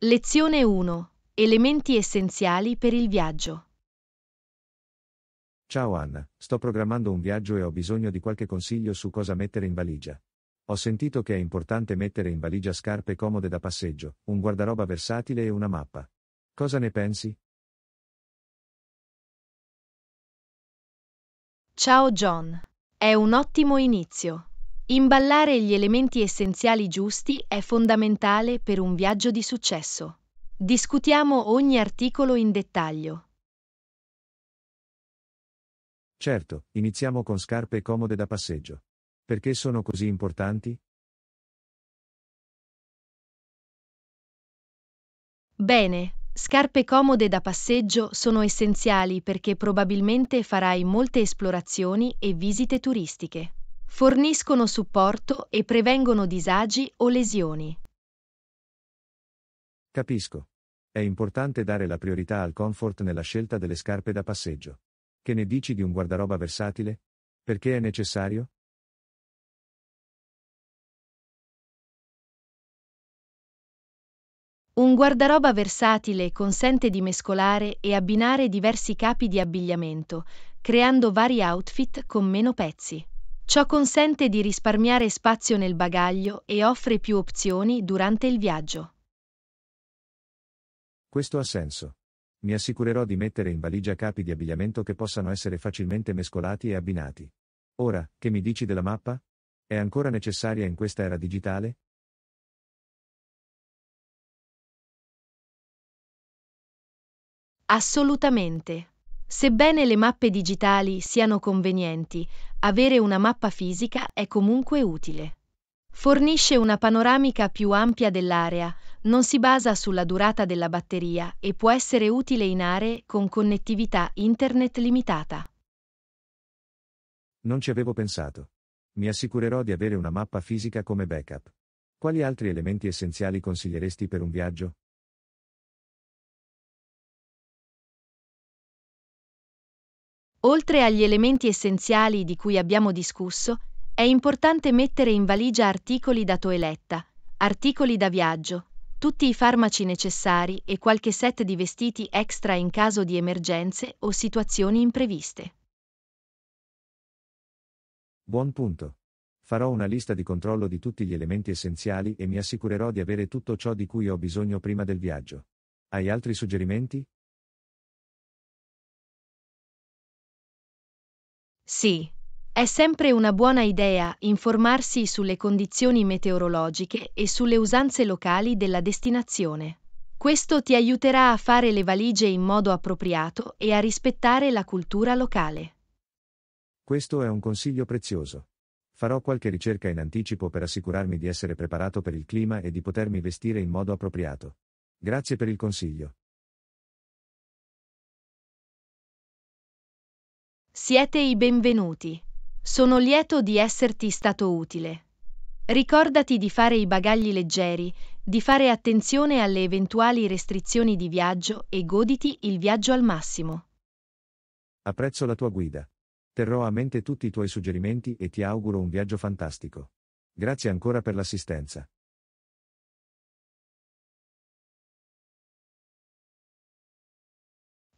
Lezione 1. Elementi essenziali per il viaggio. Ciao Anna, sto programmando un viaggio e ho bisogno di qualche consiglio su cosa mettere in valigia. Ho sentito che è importante mettere in valigia scarpe comode da passeggio, un guardaroba versatile e una mappa. Cosa ne pensi? Ciao John. È un ottimo inizio. Imballare gli elementi essenziali giusti è fondamentale per un viaggio di successo. Discutiamo ogni articolo in dettaglio. Certo, iniziamo con scarpe comode da passeggio. Perché sono così importanti? Bene, scarpe comode da passeggio sono essenziali perché probabilmente farai molte esplorazioni e visite turistiche forniscono supporto e prevengono disagi o lesioni. Capisco. È importante dare la priorità al comfort nella scelta delle scarpe da passeggio. Che ne dici di un guardaroba versatile? Perché è necessario? Un guardaroba versatile consente di mescolare e abbinare diversi capi di abbigliamento, creando vari outfit con meno pezzi. Ciò consente di risparmiare spazio nel bagaglio e offre più opzioni durante il viaggio. Questo ha senso. Mi assicurerò di mettere in valigia capi di abbigliamento che possano essere facilmente mescolati e abbinati. Ora, che mi dici della mappa? È ancora necessaria in questa era digitale? Assolutamente. Sebbene le mappe digitali siano convenienti, avere una mappa fisica è comunque utile. Fornisce una panoramica più ampia dell'area, non si basa sulla durata della batteria e può essere utile in aree con connettività internet limitata. Non ci avevo pensato. Mi assicurerò di avere una mappa fisica come backup. Quali altri elementi essenziali consiglieresti per un viaggio? Oltre agli elementi essenziali di cui abbiamo discusso, è importante mettere in valigia articoli da toeletta, articoli da viaggio, tutti i farmaci necessari e qualche set di vestiti extra in caso di emergenze o situazioni impreviste. Buon punto. Farò una lista di controllo di tutti gli elementi essenziali e mi assicurerò di avere tutto ciò di cui ho bisogno prima del viaggio. Hai altri suggerimenti? Sì. È sempre una buona idea informarsi sulle condizioni meteorologiche e sulle usanze locali della destinazione. Questo ti aiuterà a fare le valigie in modo appropriato e a rispettare la cultura locale. Questo è un consiglio prezioso. Farò qualche ricerca in anticipo per assicurarmi di essere preparato per il clima e di potermi vestire in modo appropriato. Grazie per il consiglio. Siete i benvenuti. Sono lieto di esserti stato utile. Ricordati di fare i bagagli leggeri, di fare attenzione alle eventuali restrizioni di viaggio e goditi il viaggio al massimo. Apprezzo la tua guida. Terrò a mente tutti i tuoi suggerimenti e ti auguro un viaggio fantastico. Grazie ancora per l'assistenza.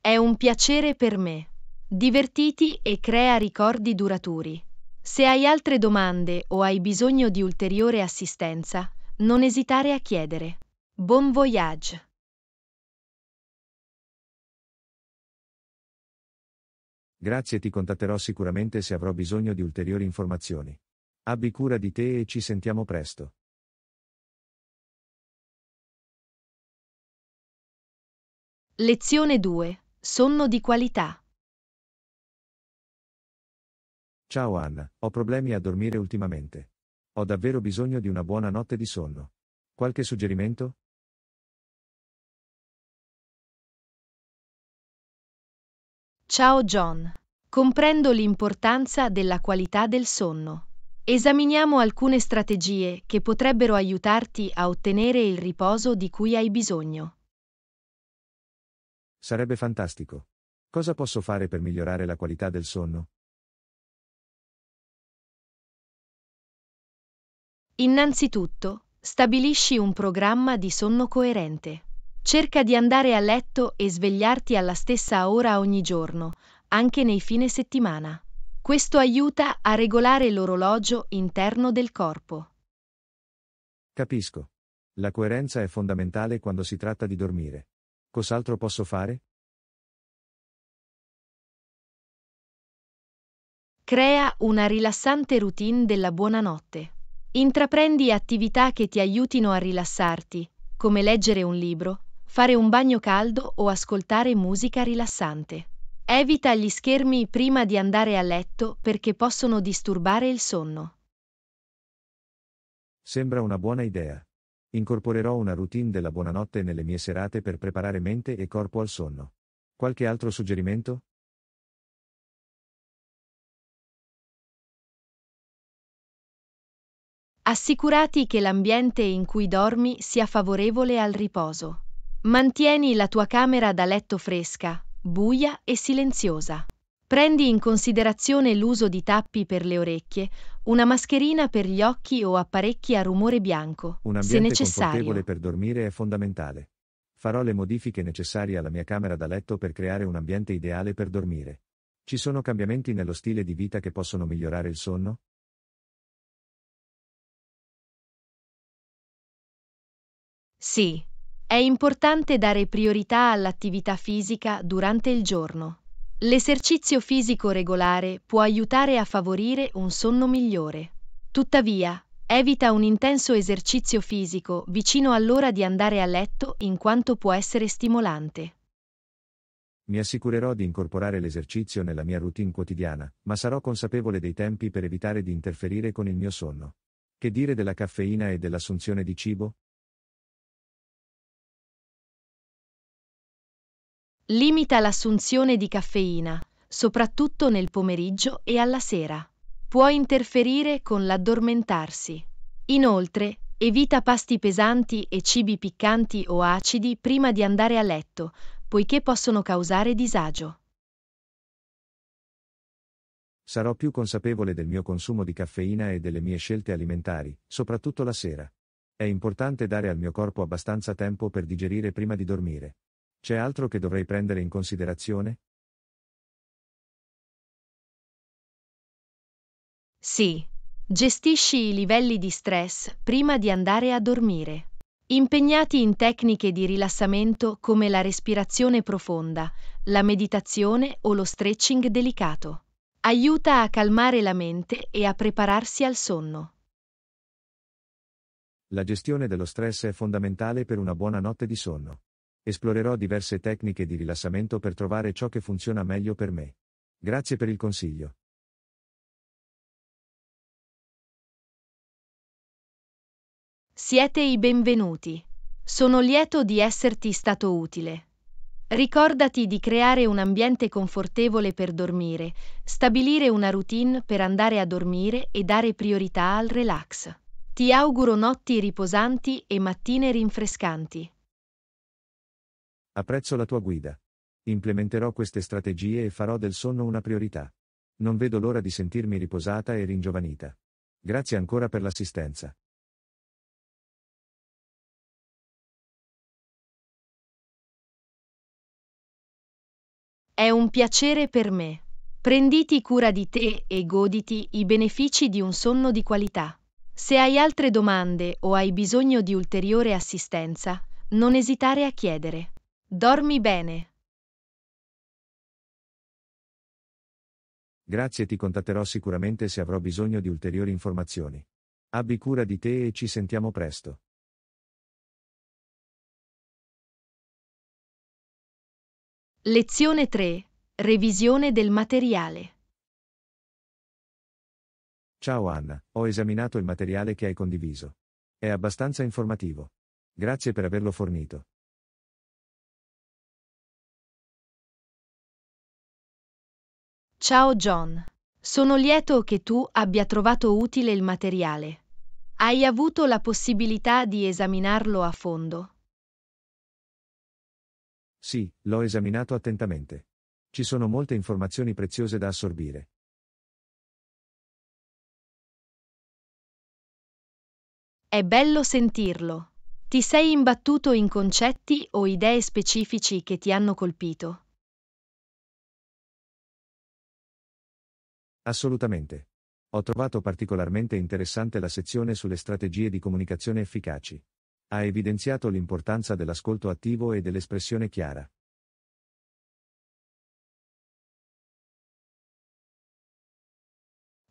È un piacere per me. Divertiti e crea ricordi duraturi. Se hai altre domande o hai bisogno di ulteriore assistenza, non esitare a chiedere. Buon voyage! Grazie, ti contatterò sicuramente se avrò bisogno di ulteriori informazioni. Abbi cura di te e ci sentiamo presto. Lezione 2. Sonno di qualità. Ciao Anna, ho problemi a dormire ultimamente. Ho davvero bisogno di una buona notte di sonno. Qualche suggerimento? Ciao John. Comprendo l'importanza della qualità del sonno. Esaminiamo alcune strategie che potrebbero aiutarti a ottenere il riposo di cui hai bisogno. Sarebbe fantastico. Cosa posso fare per migliorare la qualità del sonno? Innanzitutto, stabilisci un programma di sonno coerente. Cerca di andare a letto e svegliarti alla stessa ora ogni giorno, anche nei fine settimana. Questo aiuta a regolare l'orologio interno del corpo. Capisco. La coerenza è fondamentale quando si tratta di dormire. Cos'altro posso fare? Crea una rilassante routine della buonanotte. Intraprendi attività che ti aiutino a rilassarti, come leggere un libro, fare un bagno caldo o ascoltare musica rilassante. Evita gli schermi prima di andare a letto perché possono disturbare il sonno. Sembra una buona idea. Incorporerò una routine della buonanotte nelle mie serate per preparare mente e corpo al sonno. Qualche altro suggerimento? assicurati che l'ambiente in cui dormi sia favorevole al riposo. Mantieni la tua camera da letto fresca, buia e silenziosa. Prendi in considerazione l'uso di tappi per le orecchie, una mascherina per gli occhi o apparecchi a rumore bianco. Un ambiente confortevole per dormire è fondamentale. Farò le modifiche necessarie alla mia camera da letto per creare un ambiente ideale per dormire. Ci sono cambiamenti nello stile di vita che possono migliorare il sonno? Sì, è importante dare priorità all'attività fisica durante il giorno. L'esercizio fisico regolare può aiutare a favorire un sonno migliore. Tuttavia, evita un intenso esercizio fisico vicino all'ora di andare a letto in quanto può essere stimolante. Mi assicurerò di incorporare l'esercizio nella mia routine quotidiana, ma sarò consapevole dei tempi per evitare di interferire con il mio sonno. Che dire della caffeina e dell'assunzione di cibo? Limita l'assunzione di caffeina, soprattutto nel pomeriggio e alla sera. Può interferire con l'addormentarsi. Inoltre, evita pasti pesanti e cibi piccanti o acidi prima di andare a letto, poiché possono causare disagio. Sarò più consapevole del mio consumo di caffeina e delle mie scelte alimentari, soprattutto la sera. È importante dare al mio corpo abbastanza tempo per digerire prima di dormire. C'è altro che dovrei prendere in considerazione? Sì. Gestisci i livelli di stress prima di andare a dormire. Impegnati in tecniche di rilassamento come la respirazione profonda, la meditazione o lo stretching delicato. Aiuta a calmare la mente e a prepararsi al sonno. La gestione dello stress è fondamentale per una buona notte di sonno. Esplorerò diverse tecniche di rilassamento per trovare ciò che funziona meglio per me. Grazie per il consiglio. Siete i benvenuti. Sono lieto di esserti stato utile. Ricordati di creare un ambiente confortevole per dormire, stabilire una routine per andare a dormire e dare priorità al relax. Ti auguro notti riposanti e mattine rinfrescanti. Apprezzo la tua guida. Implementerò queste strategie e farò del sonno una priorità. Non vedo l'ora di sentirmi riposata e ringiovanita. Grazie ancora per l'assistenza. È un piacere per me. Prenditi cura di te e goditi i benefici di un sonno di qualità. Se hai altre domande o hai bisogno di ulteriore assistenza, non esitare a chiedere. Dormi bene. Grazie, ti contatterò sicuramente se avrò bisogno di ulteriori informazioni. Abbi cura di te e ci sentiamo presto. Lezione 3. Revisione del materiale. Ciao Anna, ho esaminato il materiale che hai condiviso. È abbastanza informativo. Grazie per averlo fornito. Ciao John. Sono lieto che tu abbia trovato utile il materiale. Hai avuto la possibilità di esaminarlo a fondo? Sì, l'ho esaminato attentamente. Ci sono molte informazioni preziose da assorbire. È bello sentirlo. Ti sei imbattuto in concetti o idee specifici che ti hanno colpito? Assolutamente. Ho trovato particolarmente interessante la sezione sulle strategie di comunicazione efficaci. Ha evidenziato l'importanza dell'ascolto attivo e dell'espressione chiara.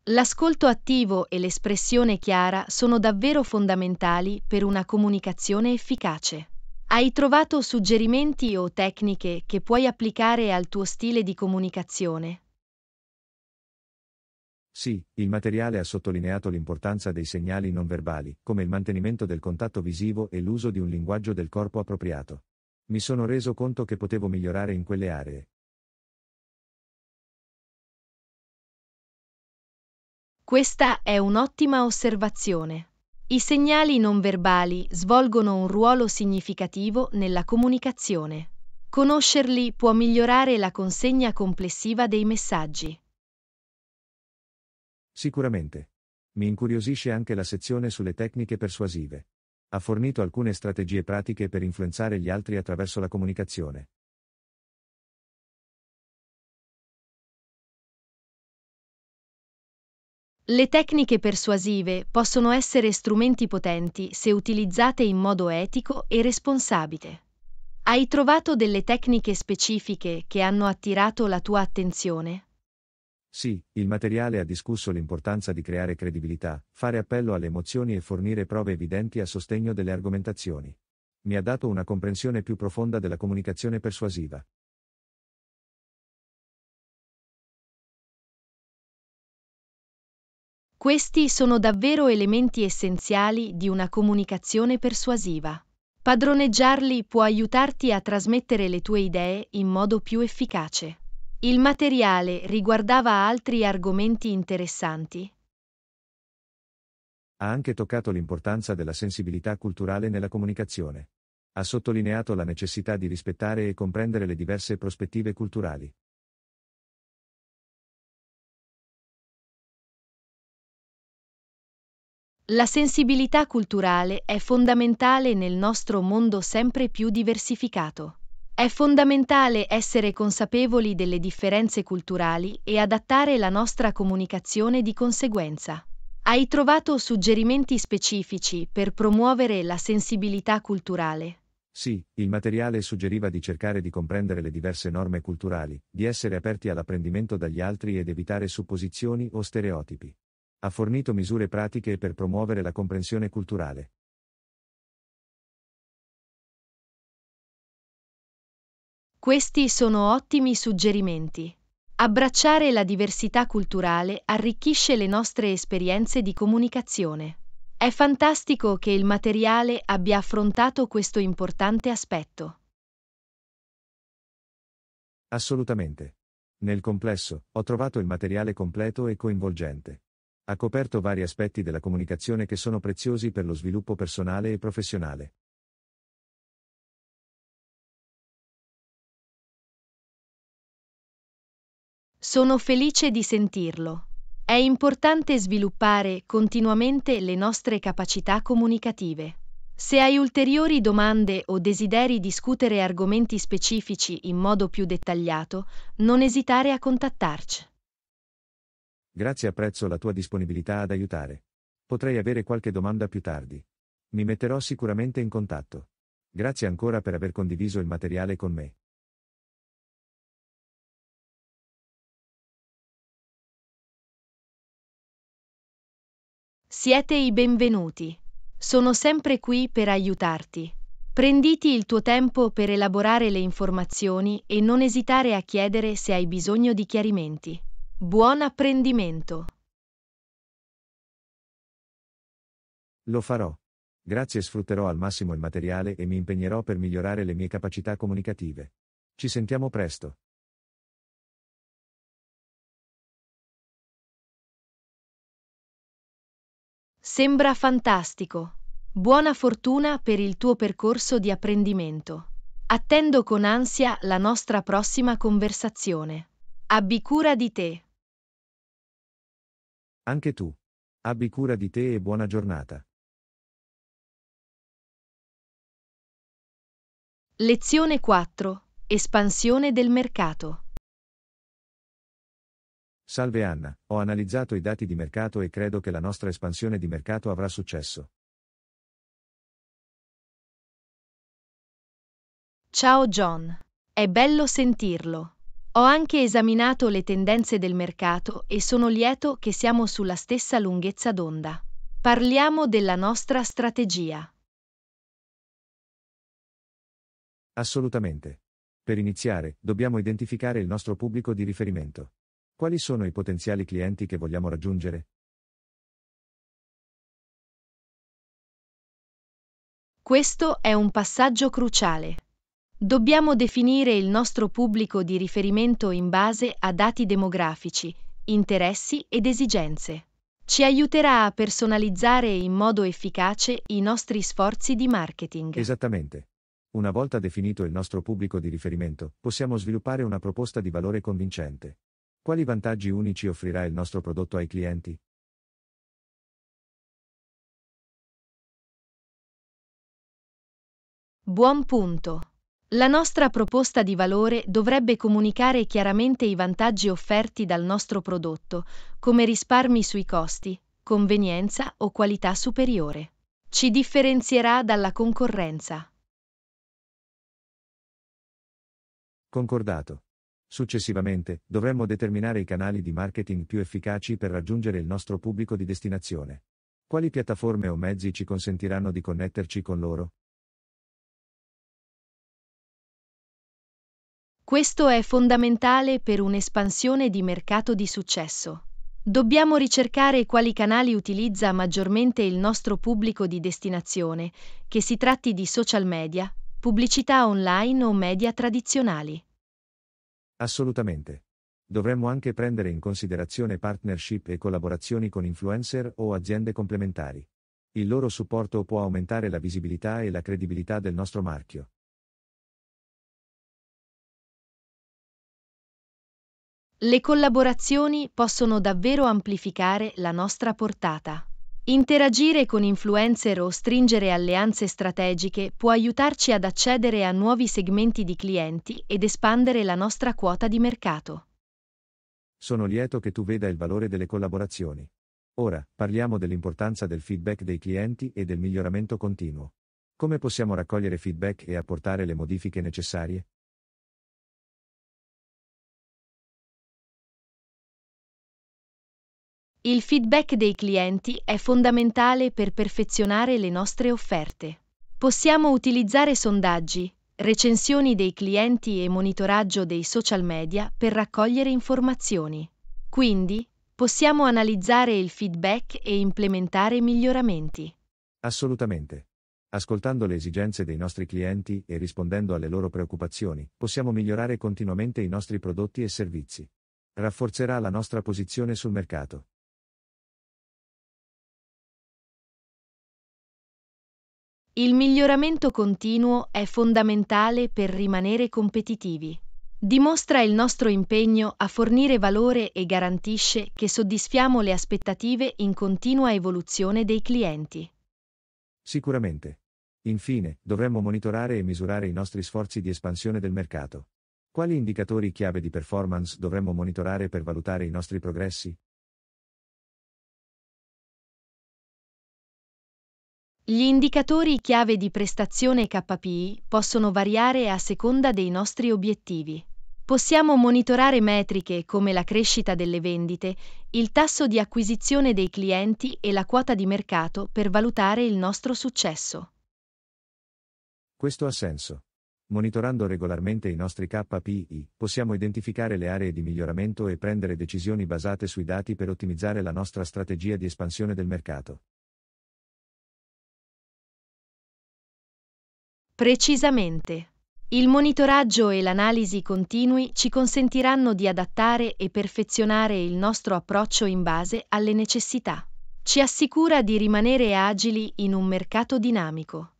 L'ascolto attivo e l'espressione chiara sono davvero fondamentali per una comunicazione efficace. Hai trovato suggerimenti o tecniche che puoi applicare al tuo stile di comunicazione? Sì, il materiale ha sottolineato l'importanza dei segnali non verbali, come il mantenimento del contatto visivo e l'uso di un linguaggio del corpo appropriato. Mi sono reso conto che potevo migliorare in quelle aree. Questa è un'ottima osservazione. I segnali non verbali svolgono un ruolo significativo nella comunicazione. Conoscerli può migliorare la consegna complessiva dei messaggi. Sicuramente. Mi incuriosisce anche la sezione sulle tecniche persuasive. Ha fornito alcune strategie pratiche per influenzare gli altri attraverso la comunicazione. Le tecniche persuasive possono essere strumenti potenti se utilizzate in modo etico e responsabile. Hai trovato delle tecniche specifiche che hanno attirato la tua attenzione? Sì, il materiale ha discusso l'importanza di creare credibilità, fare appello alle emozioni e fornire prove evidenti a sostegno delle argomentazioni. Mi ha dato una comprensione più profonda della comunicazione persuasiva. Questi sono davvero elementi essenziali di una comunicazione persuasiva. Padroneggiarli può aiutarti a trasmettere le tue idee in modo più efficace. Il materiale riguardava altri argomenti interessanti. Ha anche toccato l'importanza della sensibilità culturale nella comunicazione. Ha sottolineato la necessità di rispettare e comprendere le diverse prospettive culturali. La sensibilità culturale è fondamentale nel nostro mondo sempre più diversificato. È fondamentale essere consapevoli delle differenze culturali e adattare la nostra comunicazione di conseguenza. Hai trovato suggerimenti specifici per promuovere la sensibilità culturale? Sì, il materiale suggeriva di cercare di comprendere le diverse norme culturali, di essere aperti all'apprendimento dagli altri ed evitare supposizioni o stereotipi. Ha fornito misure pratiche per promuovere la comprensione culturale. Questi sono ottimi suggerimenti. Abbracciare la diversità culturale arricchisce le nostre esperienze di comunicazione. È fantastico che il materiale abbia affrontato questo importante aspetto. Assolutamente. Nel complesso, ho trovato il materiale completo e coinvolgente. Ha coperto vari aspetti della comunicazione che sono preziosi per lo sviluppo personale e professionale. Sono felice di sentirlo. È importante sviluppare continuamente le nostre capacità comunicative. Se hai ulteriori domande o desideri discutere argomenti specifici in modo più dettagliato, non esitare a contattarci. Grazie apprezzo la tua disponibilità ad aiutare. Potrei avere qualche domanda più tardi. Mi metterò sicuramente in contatto. Grazie ancora per aver condiviso il materiale con me. Siete i benvenuti. Sono sempre qui per aiutarti. Prenditi il tuo tempo per elaborare le informazioni e non esitare a chiedere se hai bisogno di chiarimenti. Buon apprendimento. Lo farò. Grazie sfrutterò al massimo il materiale e mi impegnerò per migliorare le mie capacità comunicative. Ci sentiamo presto. Sembra fantastico. Buona fortuna per il tuo percorso di apprendimento. Attendo con ansia la nostra prossima conversazione. Abbi cura di te. Anche tu. Abbi cura di te e buona giornata. Lezione 4. Espansione del mercato. Salve Anna, ho analizzato i dati di mercato e credo che la nostra espansione di mercato avrà successo. Ciao John, è bello sentirlo. Ho anche esaminato le tendenze del mercato e sono lieto che siamo sulla stessa lunghezza d'onda. Parliamo della nostra strategia. Assolutamente. Per iniziare, dobbiamo identificare il nostro pubblico di riferimento. Quali sono i potenziali clienti che vogliamo raggiungere? Questo è un passaggio cruciale. Dobbiamo definire il nostro pubblico di riferimento in base a dati demografici, interessi ed esigenze. Ci aiuterà a personalizzare in modo efficace i nostri sforzi di marketing. Esattamente. Una volta definito il nostro pubblico di riferimento, possiamo sviluppare una proposta di valore convincente. Quali vantaggi unici offrirà il nostro prodotto ai clienti? Buon punto. La nostra proposta di valore dovrebbe comunicare chiaramente i vantaggi offerti dal nostro prodotto, come risparmi sui costi, convenienza o qualità superiore. Ci differenzierà dalla concorrenza. Concordato. Successivamente, dovremmo determinare i canali di marketing più efficaci per raggiungere il nostro pubblico di destinazione. Quali piattaforme o mezzi ci consentiranno di connetterci con loro? Questo è fondamentale per un'espansione di mercato di successo. Dobbiamo ricercare quali canali utilizza maggiormente il nostro pubblico di destinazione, che si tratti di social media, pubblicità online o media tradizionali. Assolutamente. Dovremmo anche prendere in considerazione partnership e collaborazioni con influencer o aziende complementari. Il loro supporto può aumentare la visibilità e la credibilità del nostro marchio. Le collaborazioni possono davvero amplificare la nostra portata. Interagire con influencer o stringere alleanze strategiche può aiutarci ad accedere a nuovi segmenti di clienti ed espandere la nostra quota di mercato. Sono lieto che tu veda il valore delle collaborazioni. Ora, parliamo dell'importanza del feedback dei clienti e del miglioramento continuo. Come possiamo raccogliere feedback e apportare le modifiche necessarie? Il feedback dei clienti è fondamentale per perfezionare le nostre offerte. Possiamo utilizzare sondaggi, recensioni dei clienti e monitoraggio dei social media per raccogliere informazioni. Quindi, possiamo analizzare il feedback e implementare miglioramenti. Assolutamente. Ascoltando le esigenze dei nostri clienti e rispondendo alle loro preoccupazioni, possiamo migliorare continuamente i nostri prodotti e servizi. Rafforzerà la nostra posizione sul mercato. Il miglioramento continuo è fondamentale per rimanere competitivi. Dimostra il nostro impegno a fornire valore e garantisce che soddisfiamo le aspettative in continua evoluzione dei clienti. Sicuramente. Infine, dovremmo monitorare e misurare i nostri sforzi di espansione del mercato. Quali indicatori chiave di performance dovremmo monitorare per valutare i nostri progressi? Gli indicatori chiave di prestazione KPI possono variare a seconda dei nostri obiettivi. Possiamo monitorare metriche come la crescita delle vendite, il tasso di acquisizione dei clienti e la quota di mercato per valutare il nostro successo. Questo ha senso. Monitorando regolarmente i nostri KPI, possiamo identificare le aree di miglioramento e prendere decisioni basate sui dati per ottimizzare la nostra strategia di espansione del mercato. Precisamente. Il monitoraggio e l'analisi continui ci consentiranno di adattare e perfezionare il nostro approccio in base alle necessità. Ci assicura di rimanere agili in un mercato dinamico.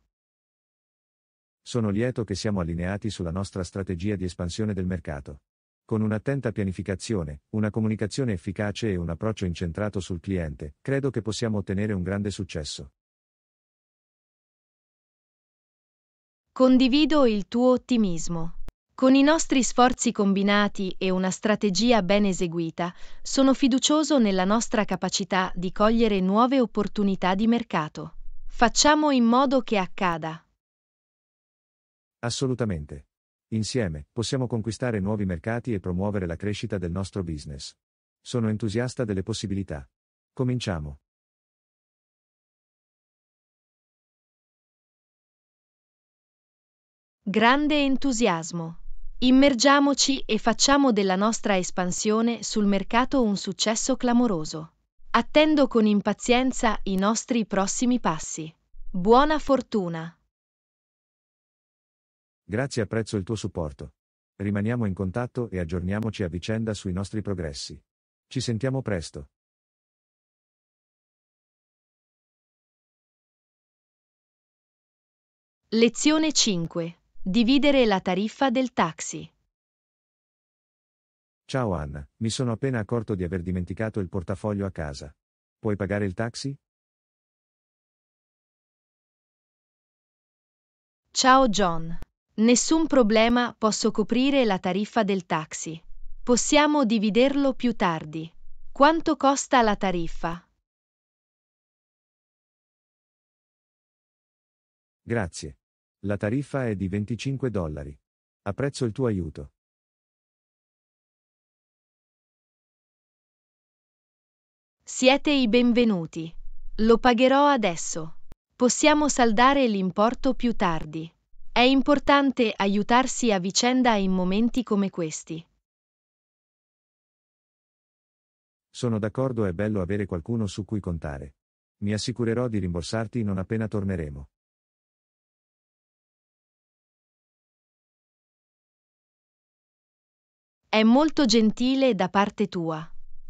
Sono lieto che siamo allineati sulla nostra strategia di espansione del mercato. Con un'attenta pianificazione, una comunicazione efficace e un approccio incentrato sul cliente, credo che possiamo ottenere un grande successo. Condivido il tuo ottimismo. Con i nostri sforzi combinati e una strategia ben eseguita, sono fiducioso nella nostra capacità di cogliere nuove opportunità di mercato. Facciamo in modo che accada. Assolutamente. Insieme possiamo conquistare nuovi mercati e promuovere la crescita del nostro business. Sono entusiasta delle possibilità. Cominciamo. Grande entusiasmo. Immergiamoci e facciamo della nostra espansione sul mercato un successo clamoroso. Attendo con impazienza i nostri prossimi passi. Buona fortuna! Grazie, apprezzo il tuo supporto. Rimaniamo in contatto e aggiorniamoci a vicenda sui nostri progressi. Ci sentiamo presto. Lezione 5 Dividere la tariffa del taxi. Ciao Anna, mi sono appena accorto di aver dimenticato il portafoglio a casa. Puoi pagare il taxi? Ciao John. Nessun problema, posso coprire la tariffa del taxi. Possiamo dividerlo più tardi. Quanto costa la tariffa? Grazie. La tariffa è di 25 dollari. Apprezzo il tuo aiuto. Siete i benvenuti. Lo pagherò adesso. Possiamo saldare l'importo più tardi. È importante aiutarsi a vicenda in momenti come questi. Sono d'accordo, è bello avere qualcuno su cui contare. Mi assicurerò di rimborsarti non appena torneremo. È molto gentile da parte tua.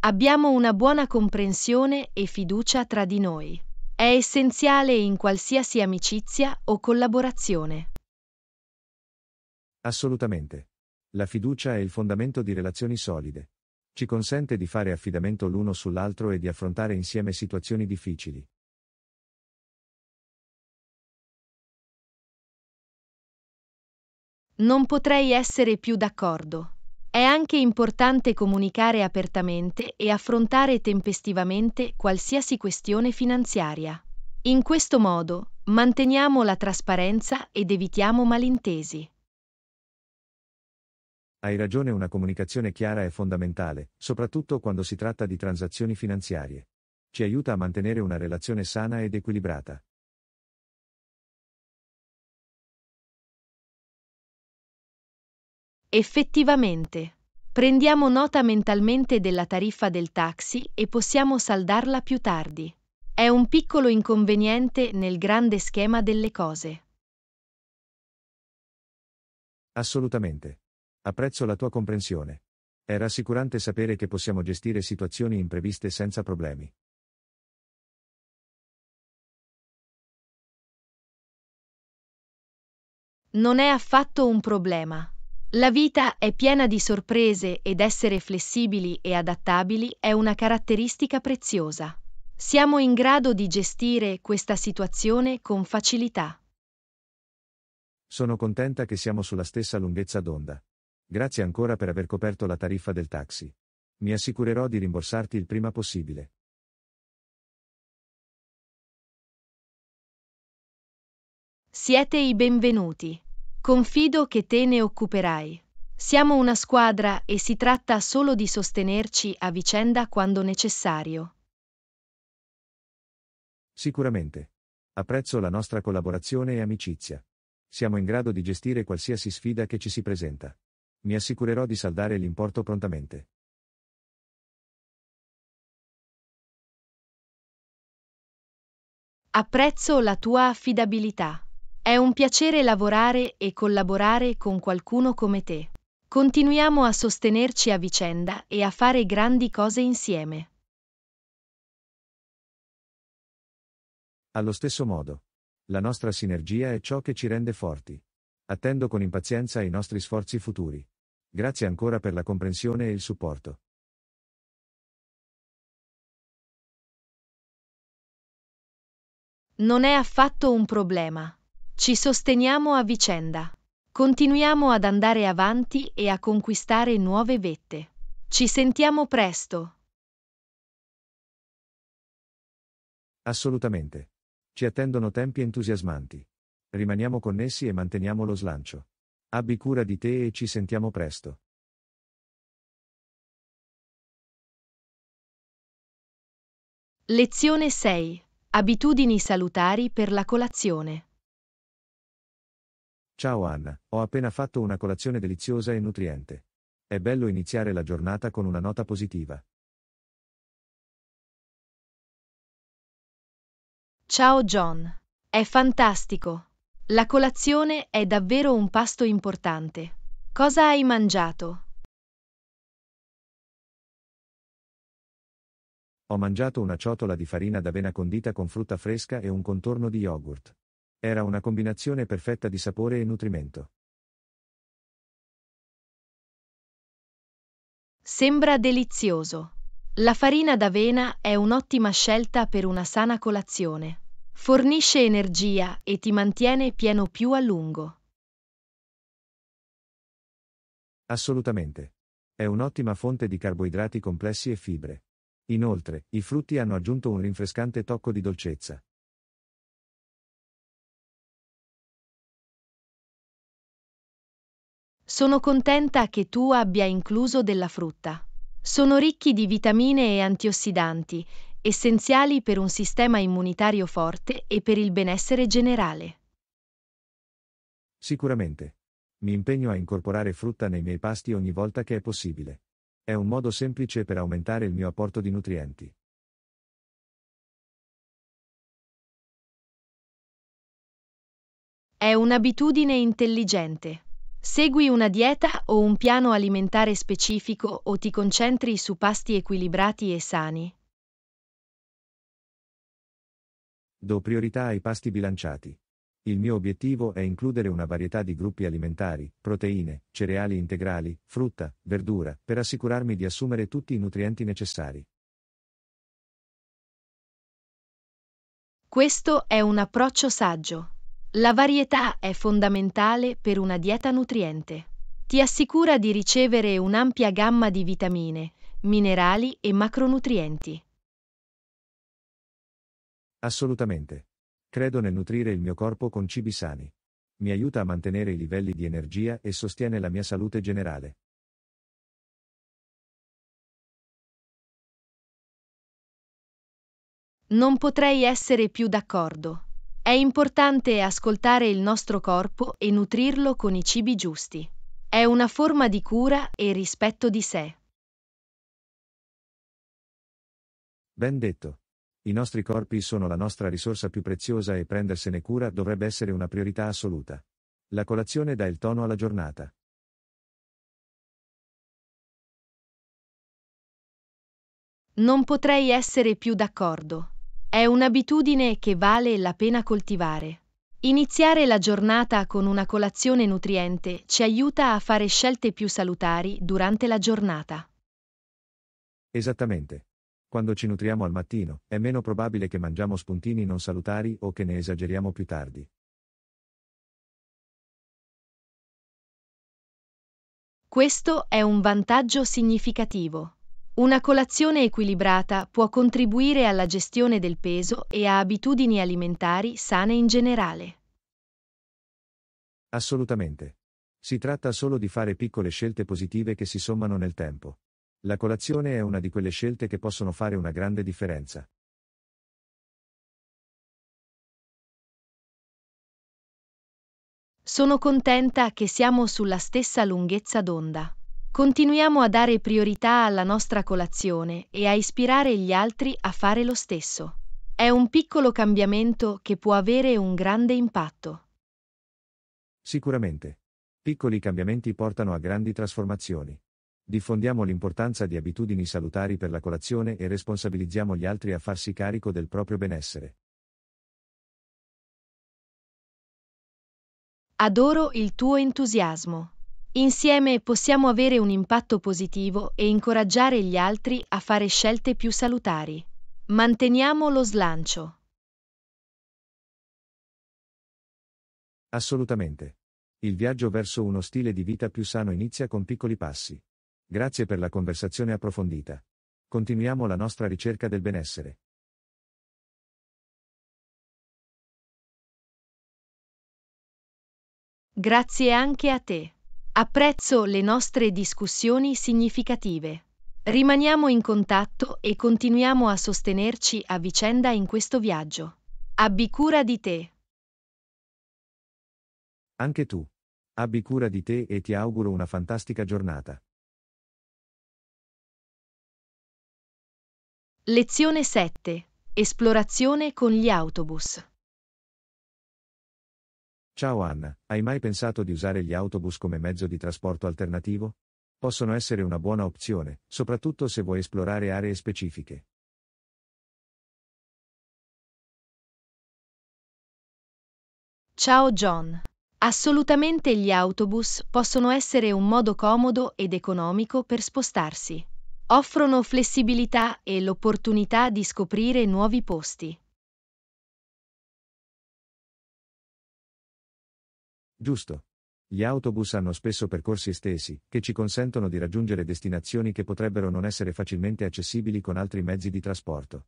Abbiamo una buona comprensione e fiducia tra di noi. È essenziale in qualsiasi amicizia o collaborazione. Assolutamente. La fiducia è il fondamento di relazioni solide. Ci consente di fare affidamento l'uno sull'altro e di affrontare insieme situazioni difficili. Non potrei essere più d'accordo. È anche importante comunicare apertamente e affrontare tempestivamente qualsiasi questione finanziaria. In questo modo manteniamo la trasparenza ed evitiamo malintesi. Hai ragione, una comunicazione chiara è fondamentale, soprattutto quando si tratta di transazioni finanziarie. Ci aiuta a mantenere una relazione sana ed equilibrata. Effettivamente, prendiamo nota mentalmente della tariffa del taxi e possiamo saldarla più tardi. È un piccolo inconveniente nel grande schema delle cose. Assolutamente. Apprezzo la tua comprensione. È rassicurante sapere che possiamo gestire situazioni impreviste senza problemi. Non è affatto un problema. La vita è piena di sorprese ed essere flessibili e adattabili è una caratteristica preziosa. Siamo in grado di gestire questa situazione con facilità. Sono contenta che siamo sulla stessa lunghezza d'onda. Grazie ancora per aver coperto la tariffa del taxi. Mi assicurerò di rimborsarti il prima possibile. Siete i benvenuti. Confido che te ne occuperai. Siamo una squadra e si tratta solo di sostenerci a vicenda quando necessario. Sicuramente. Apprezzo la nostra collaborazione e amicizia. Siamo in grado di gestire qualsiasi sfida che ci si presenta. Mi assicurerò di saldare l'importo prontamente. Apprezzo la tua affidabilità. È un piacere lavorare e collaborare con qualcuno come te. Continuiamo a sostenerci a vicenda e a fare grandi cose insieme. Allo stesso modo, la nostra sinergia è ciò che ci rende forti. Attendo con impazienza i nostri sforzi futuri. Grazie ancora per la comprensione e il supporto. Non è affatto un problema. Ci sosteniamo a vicenda. Continuiamo ad andare avanti e a conquistare nuove vette. Ci sentiamo presto. Assolutamente. Ci attendono tempi entusiasmanti. Rimaniamo connessi e manteniamo lo slancio. Abbi cura di te e ci sentiamo presto. Lezione 6. Abitudini salutari per la colazione. Ciao Anna, ho appena fatto una colazione deliziosa e nutriente. È bello iniziare la giornata con una nota positiva. Ciao John. È fantastico. La colazione è davvero un pasto importante. Cosa hai mangiato? Ho mangiato una ciotola di farina d'avena condita con frutta fresca e un contorno di yogurt. Era una combinazione perfetta di sapore e nutrimento. Sembra delizioso. La farina d'avena è un'ottima scelta per una sana colazione. Fornisce energia e ti mantiene pieno più a lungo. Assolutamente. È un'ottima fonte di carboidrati complessi e fibre. Inoltre, i frutti hanno aggiunto un rinfrescante tocco di dolcezza. Sono contenta che tu abbia incluso della frutta. Sono ricchi di vitamine e antiossidanti, essenziali per un sistema immunitario forte e per il benessere generale. Sicuramente. Mi impegno a incorporare frutta nei miei pasti ogni volta che è possibile. È un modo semplice per aumentare il mio apporto di nutrienti. È un'abitudine intelligente. Segui una dieta o un piano alimentare specifico o ti concentri su pasti equilibrati e sani? Do priorità ai pasti bilanciati. Il mio obiettivo è includere una varietà di gruppi alimentari, proteine, cereali integrali, frutta, verdura, per assicurarmi di assumere tutti i nutrienti necessari. Questo è un approccio saggio. La varietà è fondamentale per una dieta nutriente. Ti assicura di ricevere un'ampia gamma di vitamine, minerali e macronutrienti. Assolutamente. Credo nel nutrire il mio corpo con cibi sani. Mi aiuta a mantenere i livelli di energia e sostiene la mia salute generale. Non potrei essere più d'accordo. È importante ascoltare il nostro corpo e nutrirlo con i cibi giusti. È una forma di cura e rispetto di sé. Ben detto. I nostri corpi sono la nostra risorsa più preziosa e prendersene cura dovrebbe essere una priorità assoluta. La colazione dà il tono alla giornata. Non potrei essere più d'accordo. È un'abitudine che vale la pena coltivare. Iniziare la giornata con una colazione nutriente ci aiuta a fare scelte più salutari durante la giornata. Esattamente. Quando ci nutriamo al mattino, è meno probabile che mangiamo spuntini non salutari o che ne esageriamo più tardi. Questo è un vantaggio significativo. Una colazione equilibrata può contribuire alla gestione del peso e a abitudini alimentari sane in generale. Assolutamente. Si tratta solo di fare piccole scelte positive che si sommano nel tempo. La colazione è una di quelle scelte che possono fare una grande differenza. Sono contenta che siamo sulla stessa lunghezza d'onda. Continuiamo a dare priorità alla nostra colazione e a ispirare gli altri a fare lo stesso. È un piccolo cambiamento che può avere un grande impatto. Sicuramente. Piccoli cambiamenti portano a grandi trasformazioni. Diffondiamo l'importanza di abitudini salutari per la colazione e responsabilizziamo gli altri a farsi carico del proprio benessere. Adoro il tuo entusiasmo. Insieme possiamo avere un impatto positivo e incoraggiare gli altri a fare scelte più salutari. Manteniamo lo slancio. Assolutamente. Il viaggio verso uno stile di vita più sano inizia con piccoli passi. Grazie per la conversazione approfondita. Continuiamo la nostra ricerca del benessere. Grazie anche a te. Apprezzo le nostre discussioni significative. Rimaniamo in contatto e continuiamo a sostenerci a vicenda in questo viaggio. Abbi cura di te. Anche tu. Abbi cura di te e ti auguro una fantastica giornata. Lezione 7. Esplorazione con gli autobus. Ciao Anna, hai mai pensato di usare gli autobus come mezzo di trasporto alternativo? Possono essere una buona opzione, soprattutto se vuoi esplorare aree specifiche. Ciao John. Assolutamente gli autobus possono essere un modo comodo ed economico per spostarsi. Offrono flessibilità e l'opportunità di scoprire nuovi posti. Giusto. Gli autobus hanno spesso percorsi estesi, che ci consentono di raggiungere destinazioni che potrebbero non essere facilmente accessibili con altri mezzi di trasporto.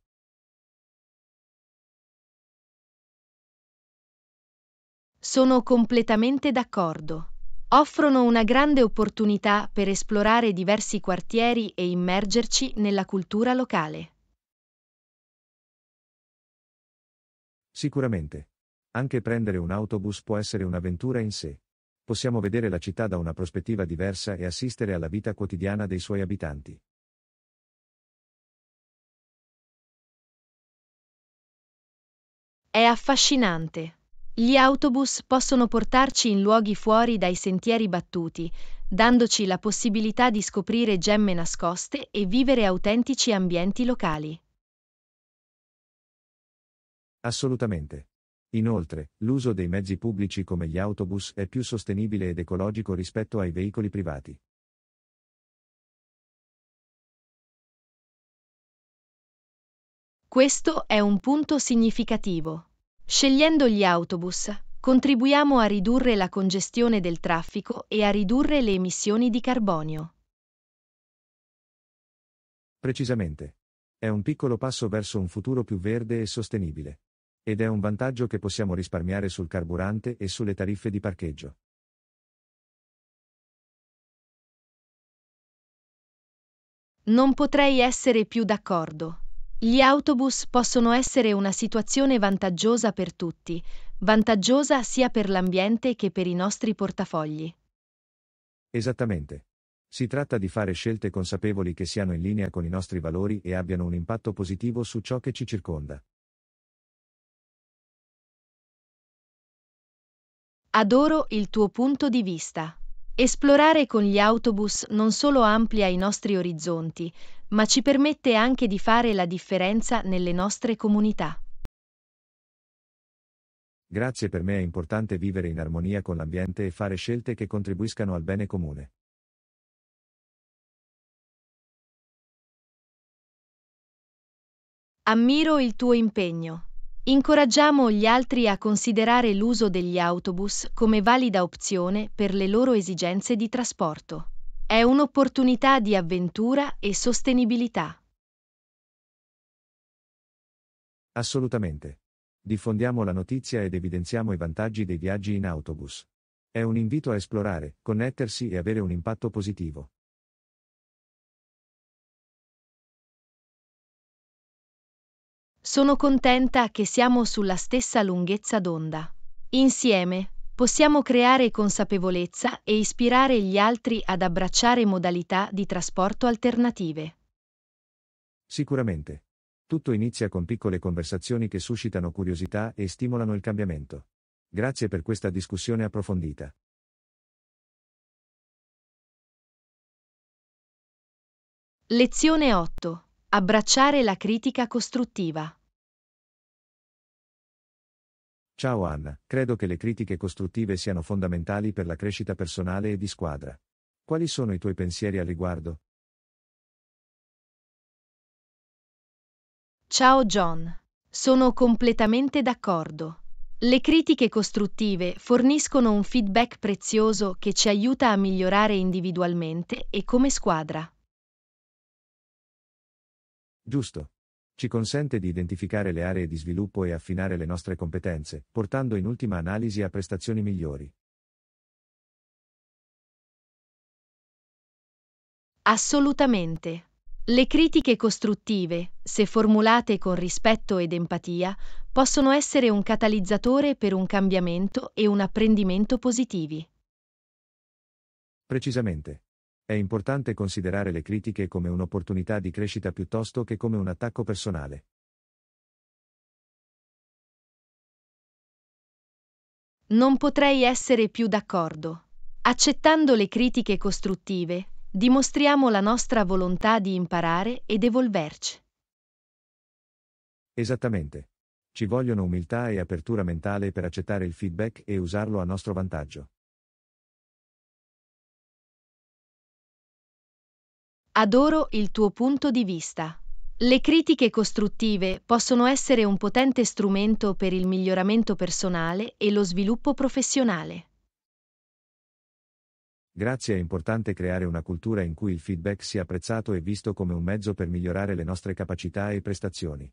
Sono completamente d'accordo. Offrono una grande opportunità per esplorare diversi quartieri e immergerci nella cultura locale. Sicuramente. Anche prendere un autobus può essere un'avventura in sé. Possiamo vedere la città da una prospettiva diversa e assistere alla vita quotidiana dei suoi abitanti. È affascinante. Gli autobus possono portarci in luoghi fuori dai sentieri battuti, dandoci la possibilità di scoprire gemme nascoste e vivere autentici ambienti locali. Assolutamente. Inoltre, l'uso dei mezzi pubblici come gli autobus è più sostenibile ed ecologico rispetto ai veicoli privati. Questo è un punto significativo. Scegliendo gli autobus, contribuiamo a ridurre la congestione del traffico e a ridurre le emissioni di carbonio. Precisamente. È un piccolo passo verso un futuro più verde e sostenibile. Ed è un vantaggio che possiamo risparmiare sul carburante e sulle tariffe di parcheggio. Non potrei essere più d'accordo. Gli autobus possono essere una situazione vantaggiosa per tutti, vantaggiosa sia per l'ambiente che per i nostri portafogli. Esattamente. Si tratta di fare scelte consapevoli che siano in linea con i nostri valori e abbiano un impatto positivo su ciò che ci circonda. Adoro il tuo punto di vista. Esplorare con gli autobus non solo amplia i nostri orizzonti, ma ci permette anche di fare la differenza nelle nostre comunità. Grazie per me è importante vivere in armonia con l'ambiente e fare scelte che contribuiscano al bene comune. Ammiro il tuo impegno. Incoraggiamo gli altri a considerare l'uso degli autobus come valida opzione per le loro esigenze di trasporto. È un'opportunità di avventura e sostenibilità. Assolutamente. Diffondiamo la notizia ed evidenziamo i vantaggi dei viaggi in autobus. È un invito a esplorare, connettersi e avere un impatto positivo. Sono contenta che siamo sulla stessa lunghezza d'onda. Insieme, possiamo creare consapevolezza e ispirare gli altri ad abbracciare modalità di trasporto alternative. Sicuramente. Tutto inizia con piccole conversazioni che suscitano curiosità e stimolano il cambiamento. Grazie per questa discussione approfondita. Lezione 8. Abbracciare la critica costruttiva. Ciao Anna, credo che le critiche costruttive siano fondamentali per la crescita personale e di squadra. Quali sono i tuoi pensieri al riguardo? Ciao John, sono completamente d'accordo. Le critiche costruttive forniscono un feedback prezioso che ci aiuta a migliorare individualmente e come squadra. Giusto. Ci consente di identificare le aree di sviluppo e affinare le nostre competenze, portando in ultima analisi a prestazioni migliori. Assolutamente. Le critiche costruttive, se formulate con rispetto ed empatia, possono essere un catalizzatore per un cambiamento e un apprendimento positivi. Precisamente. È importante considerare le critiche come un'opportunità di crescita piuttosto che come un attacco personale. Non potrei essere più d'accordo. Accettando le critiche costruttive, dimostriamo la nostra volontà di imparare ed evolverci. Esattamente. Ci vogliono umiltà e apertura mentale per accettare il feedback e usarlo a nostro vantaggio. Adoro il tuo punto di vista. Le critiche costruttive possono essere un potente strumento per il miglioramento personale e lo sviluppo professionale. Grazie è importante creare una cultura in cui il feedback sia apprezzato e visto come un mezzo per migliorare le nostre capacità e prestazioni.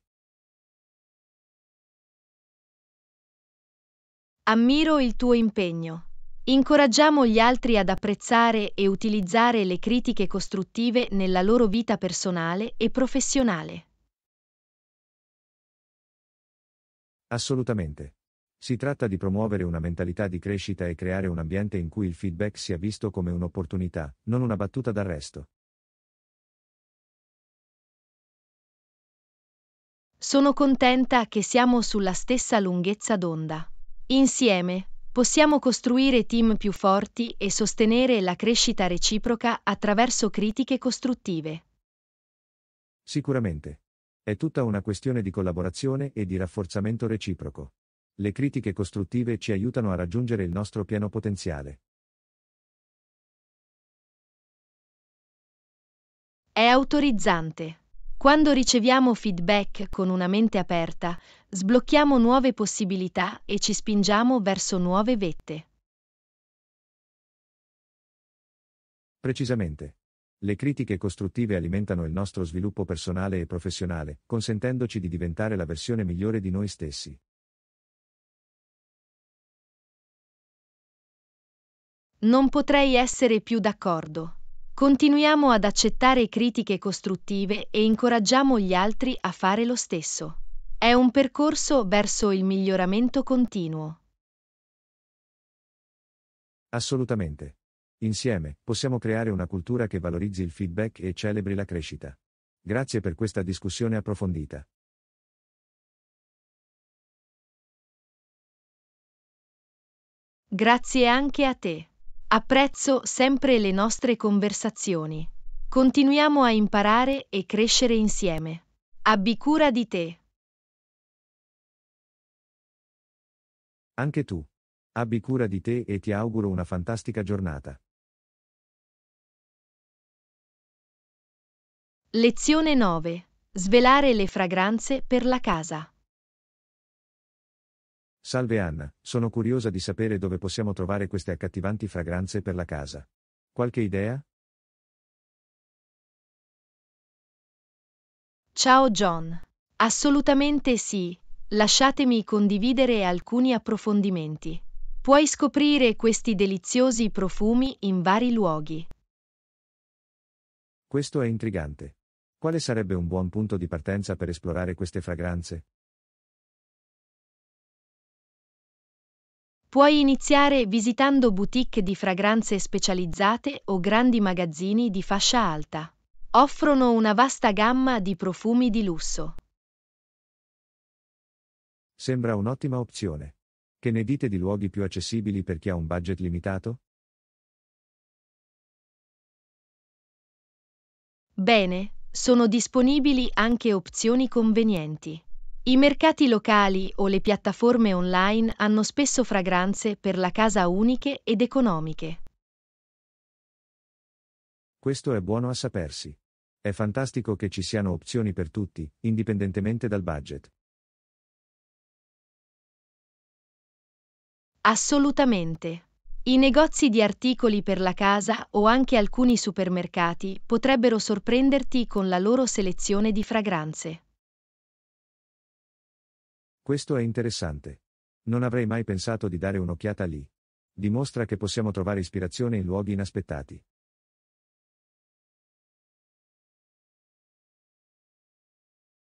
Ammiro il tuo impegno. Incoraggiamo gli altri ad apprezzare e utilizzare le critiche costruttive nella loro vita personale e professionale. Assolutamente. Si tratta di promuovere una mentalità di crescita e creare un ambiente in cui il feedback sia visto come un'opportunità, non una battuta d'arresto. Sono contenta che siamo sulla stessa lunghezza d'onda. Insieme. Possiamo costruire team più forti e sostenere la crescita reciproca attraverso critiche costruttive. Sicuramente. È tutta una questione di collaborazione e di rafforzamento reciproco. Le critiche costruttive ci aiutano a raggiungere il nostro pieno potenziale. È autorizzante. Quando riceviamo feedback con una mente aperta, sblocchiamo nuove possibilità e ci spingiamo verso nuove vette. Precisamente. Le critiche costruttive alimentano il nostro sviluppo personale e professionale, consentendoci di diventare la versione migliore di noi stessi. Non potrei essere più d'accordo. Continuiamo ad accettare critiche costruttive e incoraggiamo gli altri a fare lo stesso. È un percorso verso il miglioramento continuo. Assolutamente. Insieme, possiamo creare una cultura che valorizzi il feedback e celebri la crescita. Grazie per questa discussione approfondita. Grazie anche a te. Apprezzo sempre le nostre conversazioni. Continuiamo a imparare e crescere insieme. Abbi cura di te. Anche tu. Abbi cura di te e ti auguro una fantastica giornata. Lezione 9. Svelare le fragranze per la casa. Salve Anna, sono curiosa di sapere dove possiamo trovare queste accattivanti fragranze per la casa. Qualche idea? Ciao John. Assolutamente sì, Lasciatemi condividere alcuni approfondimenti. Puoi scoprire questi deliziosi profumi in vari luoghi. Questo è intrigante. Quale sarebbe un buon punto di partenza per esplorare queste fragranze? Puoi iniziare visitando boutique di fragranze specializzate o grandi magazzini di fascia alta. Offrono una vasta gamma di profumi di lusso, Sembra un'ottima opzione. Che ne dite di luoghi più accessibili per chi ha un budget limitato? Bene, sono disponibili anche opzioni convenienti. I mercati locali o le piattaforme online hanno spesso fragranze per la casa uniche ed economiche. Questo è buono a sapersi. È fantastico che ci siano opzioni per tutti, indipendentemente dal budget. Assolutamente. I negozi di articoli per la casa o anche alcuni supermercati potrebbero sorprenderti con la loro selezione di fragranze. Questo è interessante. Non avrei mai pensato di dare un'occhiata lì. Dimostra che possiamo trovare ispirazione in luoghi inaspettati.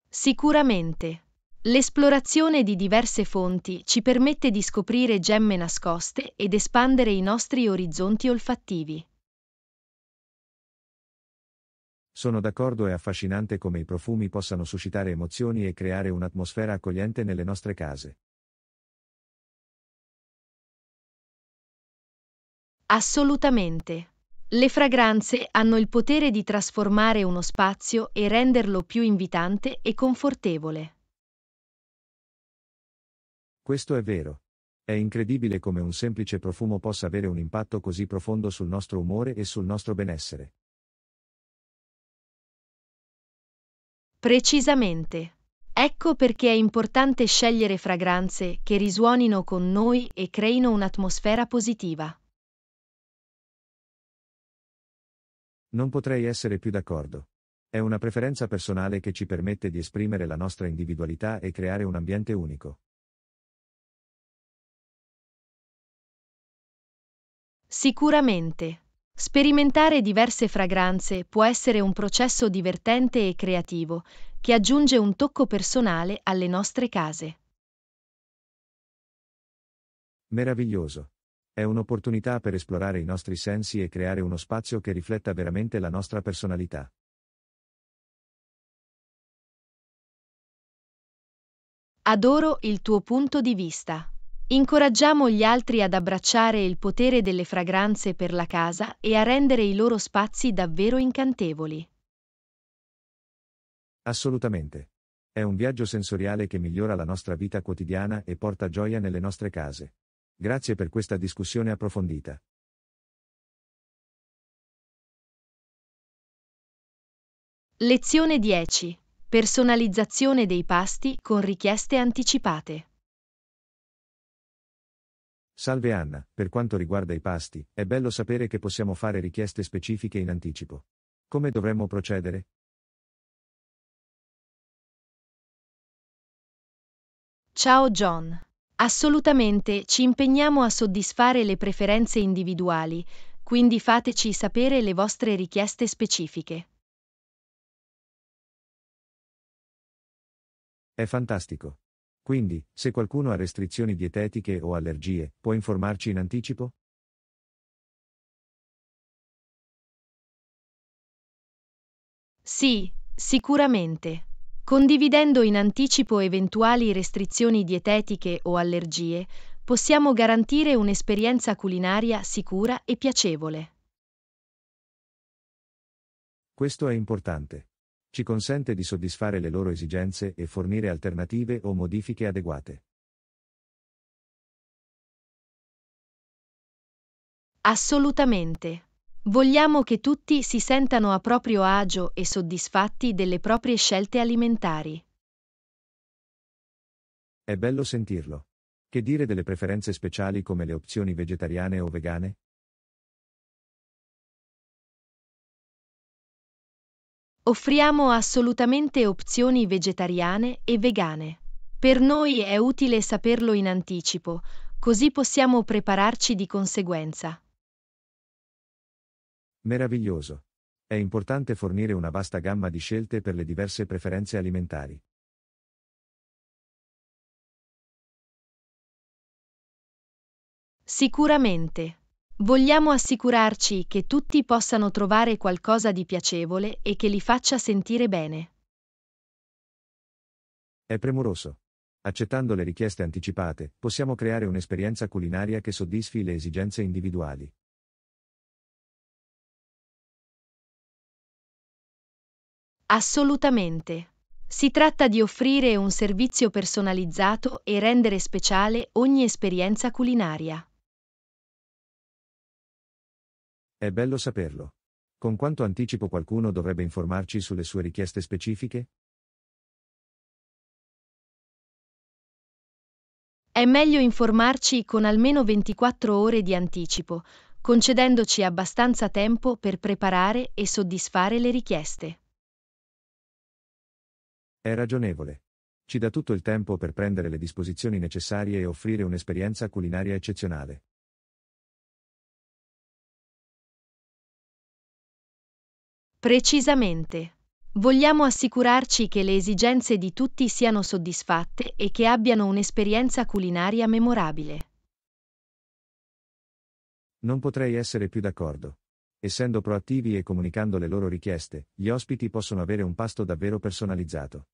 Sicuramente. L'esplorazione di diverse fonti ci permette di scoprire gemme nascoste ed espandere i nostri orizzonti olfattivi. Sono d'accordo è affascinante come i profumi possano suscitare emozioni e creare un'atmosfera accogliente nelle nostre case. Assolutamente. Le fragranze hanno il potere di trasformare uno spazio e renderlo più invitante e confortevole. Questo è vero. È incredibile come un semplice profumo possa avere un impatto così profondo sul nostro umore e sul nostro benessere. Precisamente. Ecco perché è importante scegliere fragranze che risuonino con noi e creino un'atmosfera positiva. Non potrei essere più d'accordo. È una preferenza personale che ci permette di esprimere la nostra individualità e creare un ambiente unico. Sicuramente. Sperimentare diverse fragranze può essere un processo divertente e creativo, che aggiunge un tocco personale alle nostre case. Meraviglioso. È un'opportunità per esplorare i nostri sensi e creare uno spazio che rifletta veramente la nostra personalità. Adoro il tuo punto di vista. Incoraggiamo gli altri ad abbracciare il potere delle fragranze per la casa e a rendere i loro spazi davvero incantevoli. Assolutamente. È un viaggio sensoriale che migliora la nostra vita quotidiana e porta gioia nelle nostre case. Grazie per questa discussione approfondita. Lezione 10. Personalizzazione dei pasti con richieste anticipate. Salve Anna, per quanto riguarda i pasti, è bello sapere che possiamo fare richieste specifiche in anticipo. Come dovremmo procedere? Ciao John. Assolutamente ci impegniamo a soddisfare le preferenze individuali, quindi fateci sapere le vostre richieste specifiche. È fantastico. Quindi, se qualcuno ha restrizioni dietetiche o allergie, può informarci in anticipo? Sì, sicuramente. Condividendo in anticipo eventuali restrizioni dietetiche o allergie, possiamo garantire un'esperienza culinaria sicura e piacevole. Questo è importante. Ci consente di soddisfare le loro esigenze e fornire alternative o modifiche adeguate. Assolutamente. Vogliamo che tutti si sentano a proprio agio e soddisfatti delle proprie scelte alimentari. È bello sentirlo. Che dire delle preferenze speciali come le opzioni vegetariane o vegane? Offriamo assolutamente opzioni vegetariane e vegane. Per noi è utile saperlo in anticipo, così possiamo prepararci di conseguenza. Meraviglioso. È importante fornire una vasta gamma di scelte per le diverse preferenze alimentari. Sicuramente. Vogliamo assicurarci che tutti possano trovare qualcosa di piacevole e che li faccia sentire bene. È premuroso. Accettando le richieste anticipate, possiamo creare un'esperienza culinaria che soddisfi le esigenze individuali. Assolutamente. Si tratta di offrire un servizio personalizzato e rendere speciale ogni esperienza culinaria. È bello saperlo. Con quanto anticipo qualcuno dovrebbe informarci sulle sue richieste specifiche? È meglio informarci con almeno 24 ore di anticipo, concedendoci abbastanza tempo per preparare e soddisfare le richieste. È ragionevole. Ci dà tutto il tempo per prendere le disposizioni necessarie e offrire un'esperienza culinaria eccezionale. Precisamente. Vogliamo assicurarci che le esigenze di tutti siano soddisfatte e che abbiano un'esperienza culinaria memorabile. Non potrei essere più d'accordo. Essendo proattivi e comunicando le loro richieste, gli ospiti possono avere un pasto davvero personalizzato.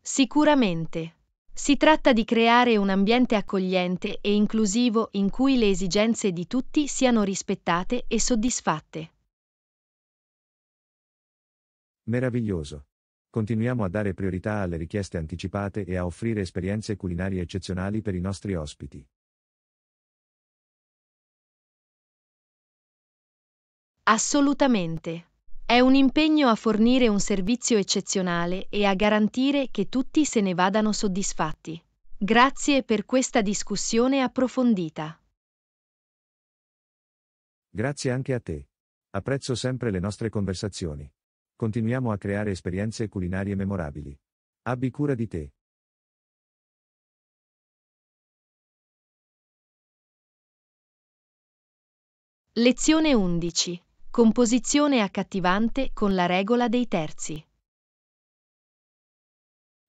Sicuramente. Si tratta di creare un ambiente accogliente e inclusivo in cui le esigenze di tutti siano rispettate e soddisfatte. Meraviglioso. Continuiamo a dare priorità alle richieste anticipate e a offrire esperienze culinarie eccezionali per i nostri ospiti. Assolutamente. È un impegno a fornire un servizio eccezionale e a garantire che tutti se ne vadano soddisfatti. Grazie per questa discussione approfondita. Grazie anche a te. Apprezzo sempre le nostre conversazioni. Continuiamo a creare esperienze culinarie memorabili. Abbi cura di te. Lezione 11 Composizione accattivante con la regola dei terzi.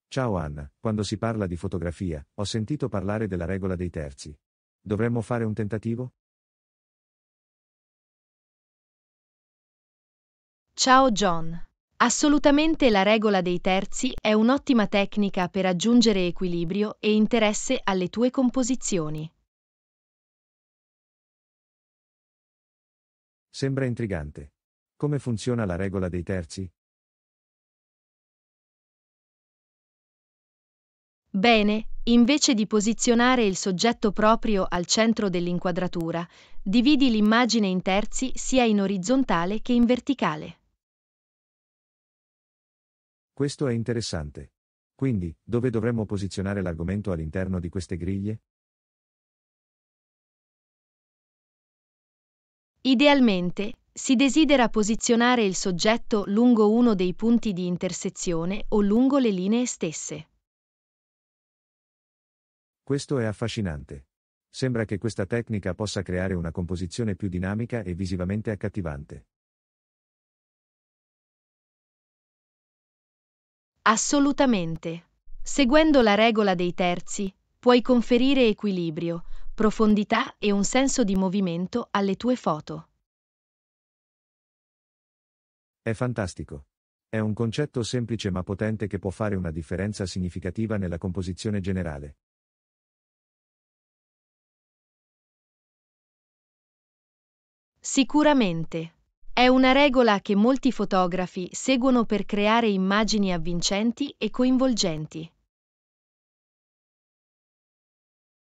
Ciao Anna, quando si parla di fotografia, ho sentito parlare della regola dei terzi. Dovremmo fare un tentativo? Ciao John. Assolutamente la regola dei terzi è un'ottima tecnica per aggiungere equilibrio e interesse alle tue composizioni. Sembra intrigante. Come funziona la regola dei terzi? Bene, invece di posizionare il soggetto proprio al centro dell'inquadratura, dividi l'immagine in terzi sia in orizzontale che in verticale. Questo è interessante. Quindi, dove dovremmo posizionare l'argomento all'interno di queste griglie? Idealmente, si desidera posizionare il soggetto lungo uno dei punti di intersezione o lungo le linee stesse. Questo è affascinante. Sembra che questa tecnica possa creare una composizione più dinamica e visivamente accattivante. Assolutamente. Seguendo la regola dei terzi, puoi conferire equilibrio, profondità e un senso di movimento alle tue foto. È fantastico. È un concetto semplice ma potente che può fare una differenza significativa nella composizione generale. Sicuramente. È una regola che molti fotografi seguono per creare immagini avvincenti e coinvolgenti.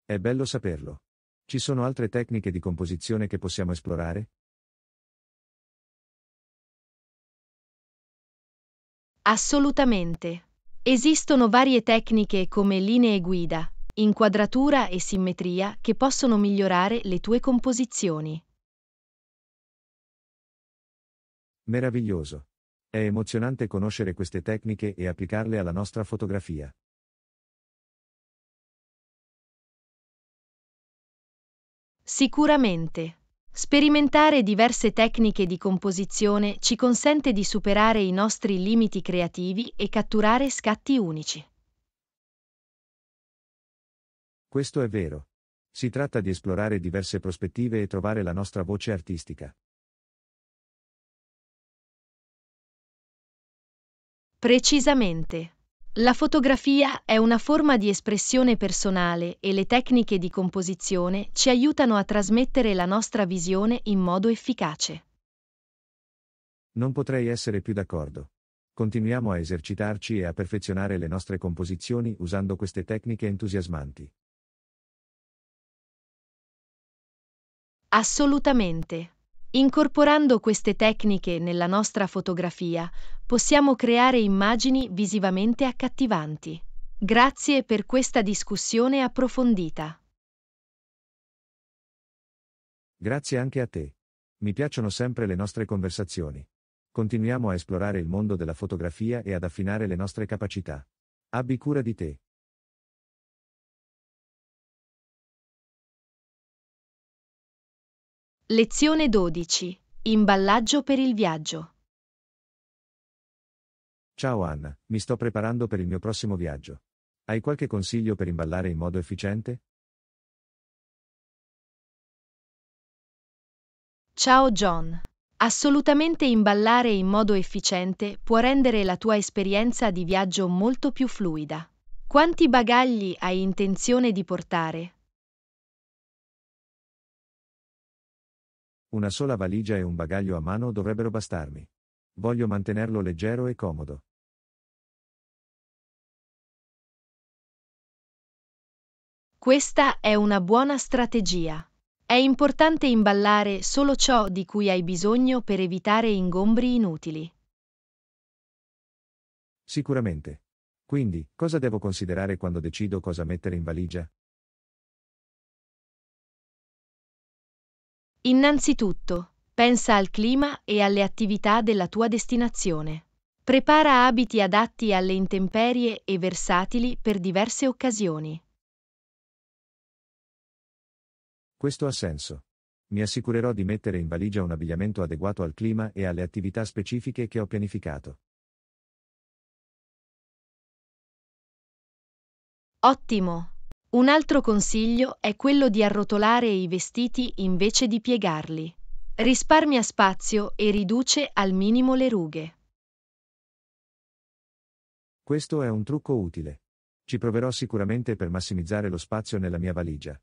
È bello saperlo. Ci sono altre tecniche di composizione che possiamo esplorare? Assolutamente. Esistono varie tecniche come linee guida, inquadratura e simmetria che possono migliorare le tue composizioni. Meraviglioso. È emozionante conoscere queste tecniche e applicarle alla nostra fotografia. Sicuramente. Sperimentare diverse tecniche di composizione ci consente di superare i nostri limiti creativi e catturare scatti unici. Questo è vero. Si tratta di esplorare diverse prospettive e trovare la nostra voce artistica. Precisamente. La fotografia è una forma di espressione personale e le tecniche di composizione ci aiutano a trasmettere la nostra visione in modo efficace. Non potrei essere più d'accordo. Continuiamo a esercitarci e a perfezionare le nostre composizioni usando queste tecniche entusiasmanti. Assolutamente. Incorporando queste tecniche nella nostra fotografia, possiamo creare immagini visivamente accattivanti. Grazie per questa discussione approfondita. Grazie anche a te. Mi piacciono sempre le nostre conversazioni. Continuiamo a esplorare il mondo della fotografia e ad affinare le nostre capacità. Abbi cura di te. Lezione 12. Imballaggio per il viaggio. Ciao Anna, mi sto preparando per il mio prossimo viaggio. Hai qualche consiglio per imballare in modo efficiente? Ciao John. Assolutamente imballare in modo efficiente può rendere la tua esperienza di viaggio molto più fluida. Quanti bagagli hai intenzione di portare? Una sola valigia e un bagaglio a mano dovrebbero bastarmi. Voglio mantenerlo leggero e comodo. Questa è una buona strategia. È importante imballare solo ciò di cui hai bisogno per evitare ingombri inutili. Sicuramente. Quindi, cosa devo considerare quando decido cosa mettere in valigia? Innanzitutto, pensa al clima e alle attività della tua destinazione. Prepara abiti adatti alle intemperie e versatili per diverse occasioni. Questo ha senso. Mi assicurerò di mettere in valigia un abbigliamento adeguato al clima e alle attività specifiche che ho pianificato. Ottimo! Un altro consiglio è quello di arrotolare i vestiti invece di piegarli. Risparmia spazio e riduce al minimo le rughe. Questo è un trucco utile. Ci proverò sicuramente per massimizzare lo spazio nella mia valigia.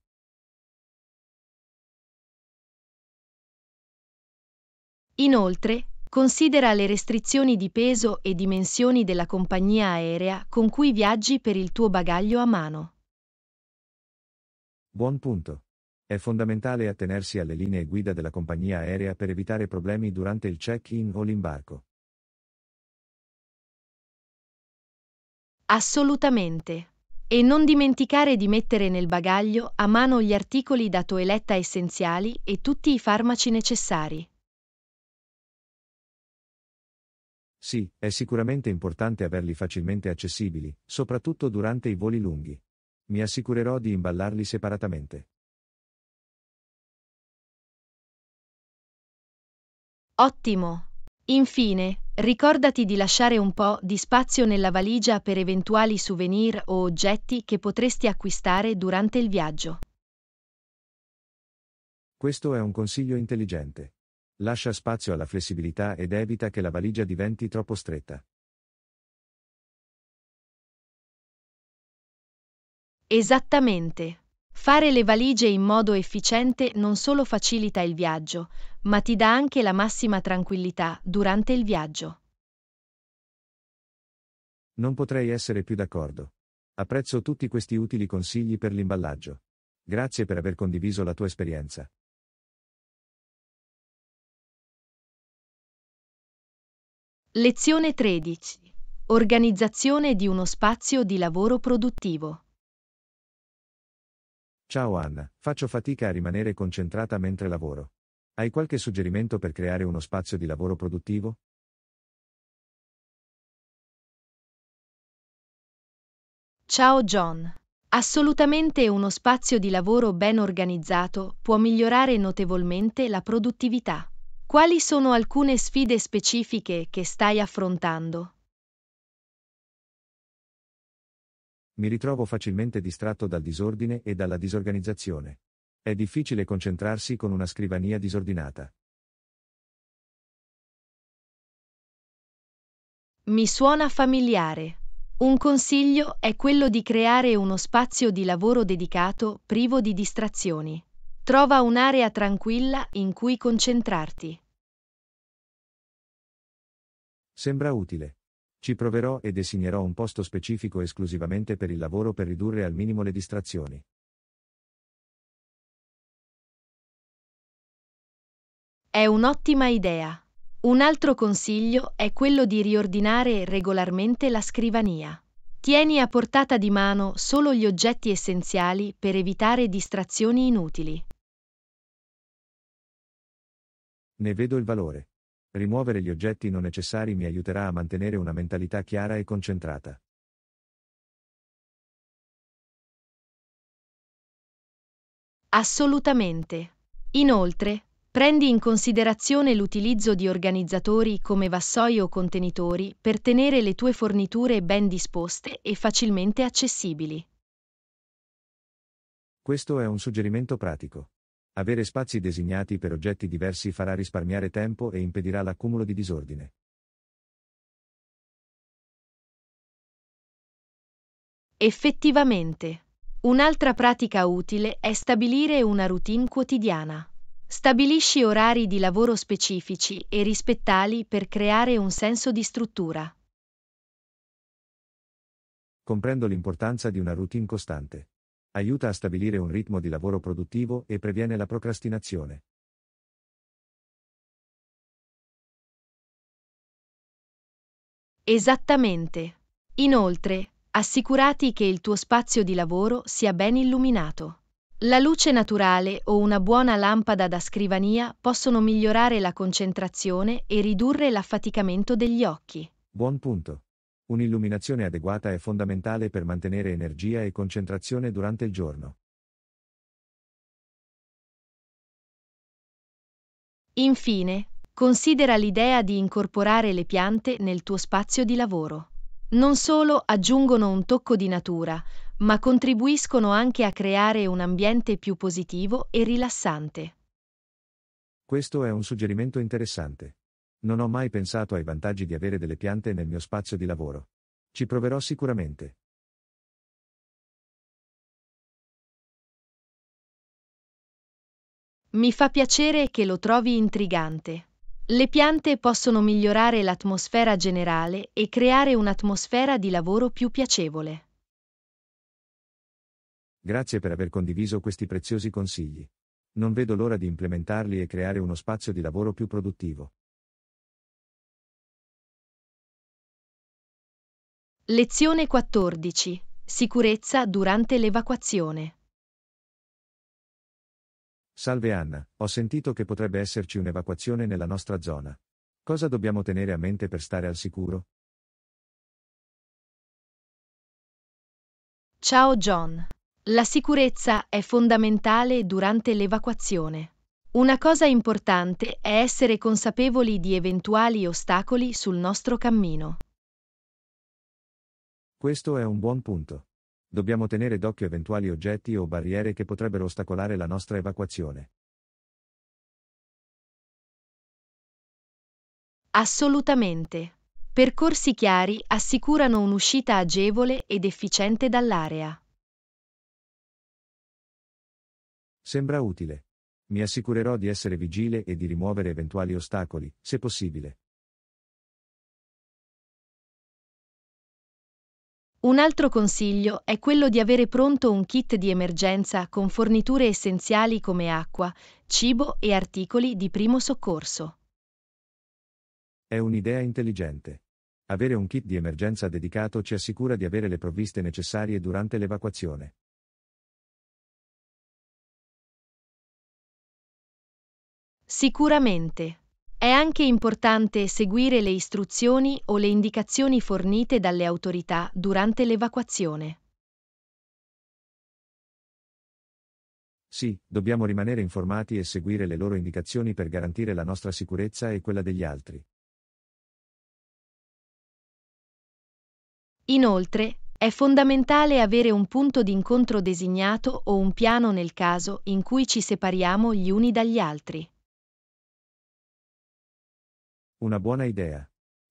Inoltre, considera le restrizioni di peso e dimensioni della compagnia aerea con cui viaggi per il tuo bagaglio a mano. Buon punto. È fondamentale attenersi alle linee guida della compagnia aerea per evitare problemi durante il check-in o l'imbarco. Assolutamente. E non dimenticare di mettere nel bagaglio a mano gli articoli da toeletta essenziali e tutti i farmaci necessari. Sì, è sicuramente importante averli facilmente accessibili, soprattutto durante i voli lunghi. Mi assicurerò di imballarli separatamente. Ottimo! Infine, ricordati di lasciare un po' di spazio nella valigia per eventuali souvenir o oggetti che potresti acquistare durante il viaggio. Questo è un consiglio intelligente. Lascia spazio alla flessibilità ed evita che la valigia diventi troppo stretta. Esattamente. Fare le valigie in modo efficiente non solo facilita il viaggio, ma ti dà anche la massima tranquillità durante il viaggio. Non potrei essere più d'accordo. Apprezzo tutti questi utili consigli per l'imballaggio. Grazie per aver condiviso la tua esperienza. Lezione 13. Organizzazione di uno spazio di lavoro produttivo. Ciao Anna, faccio fatica a rimanere concentrata mentre lavoro. Hai qualche suggerimento per creare uno spazio di lavoro produttivo? Ciao John. Assolutamente uno spazio di lavoro ben organizzato può migliorare notevolmente la produttività. Quali sono alcune sfide specifiche che stai affrontando? Mi ritrovo facilmente distratto dal disordine e dalla disorganizzazione. È difficile concentrarsi con una scrivania disordinata. Mi suona familiare. Un consiglio è quello di creare uno spazio di lavoro dedicato, privo di distrazioni. Trova un'area tranquilla in cui concentrarti. Sembra utile. Ci proverò e designerò un posto specifico esclusivamente per il lavoro per ridurre al minimo le distrazioni. È un'ottima idea. Un altro consiglio è quello di riordinare regolarmente la scrivania. Tieni a portata di mano solo gli oggetti essenziali per evitare distrazioni inutili. Ne vedo il valore. Rimuovere gli oggetti non necessari mi aiuterà a mantenere una mentalità chiara e concentrata. Assolutamente. Inoltre, prendi in considerazione l'utilizzo di organizzatori come vassoi o contenitori per tenere le tue forniture ben disposte e facilmente accessibili. Questo è un suggerimento pratico. Avere spazi designati per oggetti diversi farà risparmiare tempo e impedirà l'accumulo di disordine. Effettivamente. Un'altra pratica utile è stabilire una routine quotidiana. Stabilisci orari di lavoro specifici e rispettali per creare un senso di struttura. Comprendo l'importanza di una routine costante aiuta a stabilire un ritmo di lavoro produttivo e previene la procrastinazione. Esattamente. Inoltre, assicurati che il tuo spazio di lavoro sia ben illuminato. La luce naturale o una buona lampada da scrivania possono migliorare la concentrazione e ridurre l'affaticamento degli occhi. Buon punto. Un'illuminazione adeguata è fondamentale per mantenere energia e concentrazione durante il giorno. Infine, considera l'idea di incorporare le piante nel tuo spazio di lavoro. Non solo aggiungono un tocco di natura, ma contribuiscono anche a creare un ambiente più positivo e rilassante. Questo è un suggerimento interessante. Non ho mai pensato ai vantaggi di avere delle piante nel mio spazio di lavoro. Ci proverò sicuramente. Mi fa piacere che lo trovi intrigante. Le piante possono migliorare l'atmosfera generale e creare un'atmosfera di lavoro più piacevole. Grazie per aver condiviso questi preziosi consigli. Non vedo l'ora di implementarli e creare uno spazio di lavoro più produttivo. Lezione 14. Sicurezza durante l'evacuazione. Salve Anna, ho sentito che potrebbe esserci un'evacuazione nella nostra zona. Cosa dobbiamo tenere a mente per stare al sicuro? Ciao John. La sicurezza è fondamentale durante l'evacuazione. Una cosa importante è essere consapevoli di eventuali ostacoli sul nostro cammino. Questo è un buon punto. Dobbiamo tenere d'occhio eventuali oggetti o barriere che potrebbero ostacolare la nostra evacuazione. Assolutamente. Percorsi chiari assicurano un'uscita agevole ed efficiente dall'area. Sembra utile. Mi assicurerò di essere vigile e di rimuovere eventuali ostacoli, se possibile. Un altro consiglio è quello di avere pronto un kit di emergenza con forniture essenziali come acqua, cibo e articoli di primo soccorso. È un'idea intelligente. Avere un kit di emergenza dedicato ci assicura di avere le provviste necessarie durante l'evacuazione. Sicuramente. È anche importante seguire le istruzioni o le indicazioni fornite dalle autorità durante l'evacuazione. Sì, dobbiamo rimanere informati e seguire le loro indicazioni per garantire la nostra sicurezza e quella degli altri. Inoltre, è fondamentale avere un punto d'incontro designato o un piano nel caso in cui ci separiamo gli uni dagli altri. Una buona idea.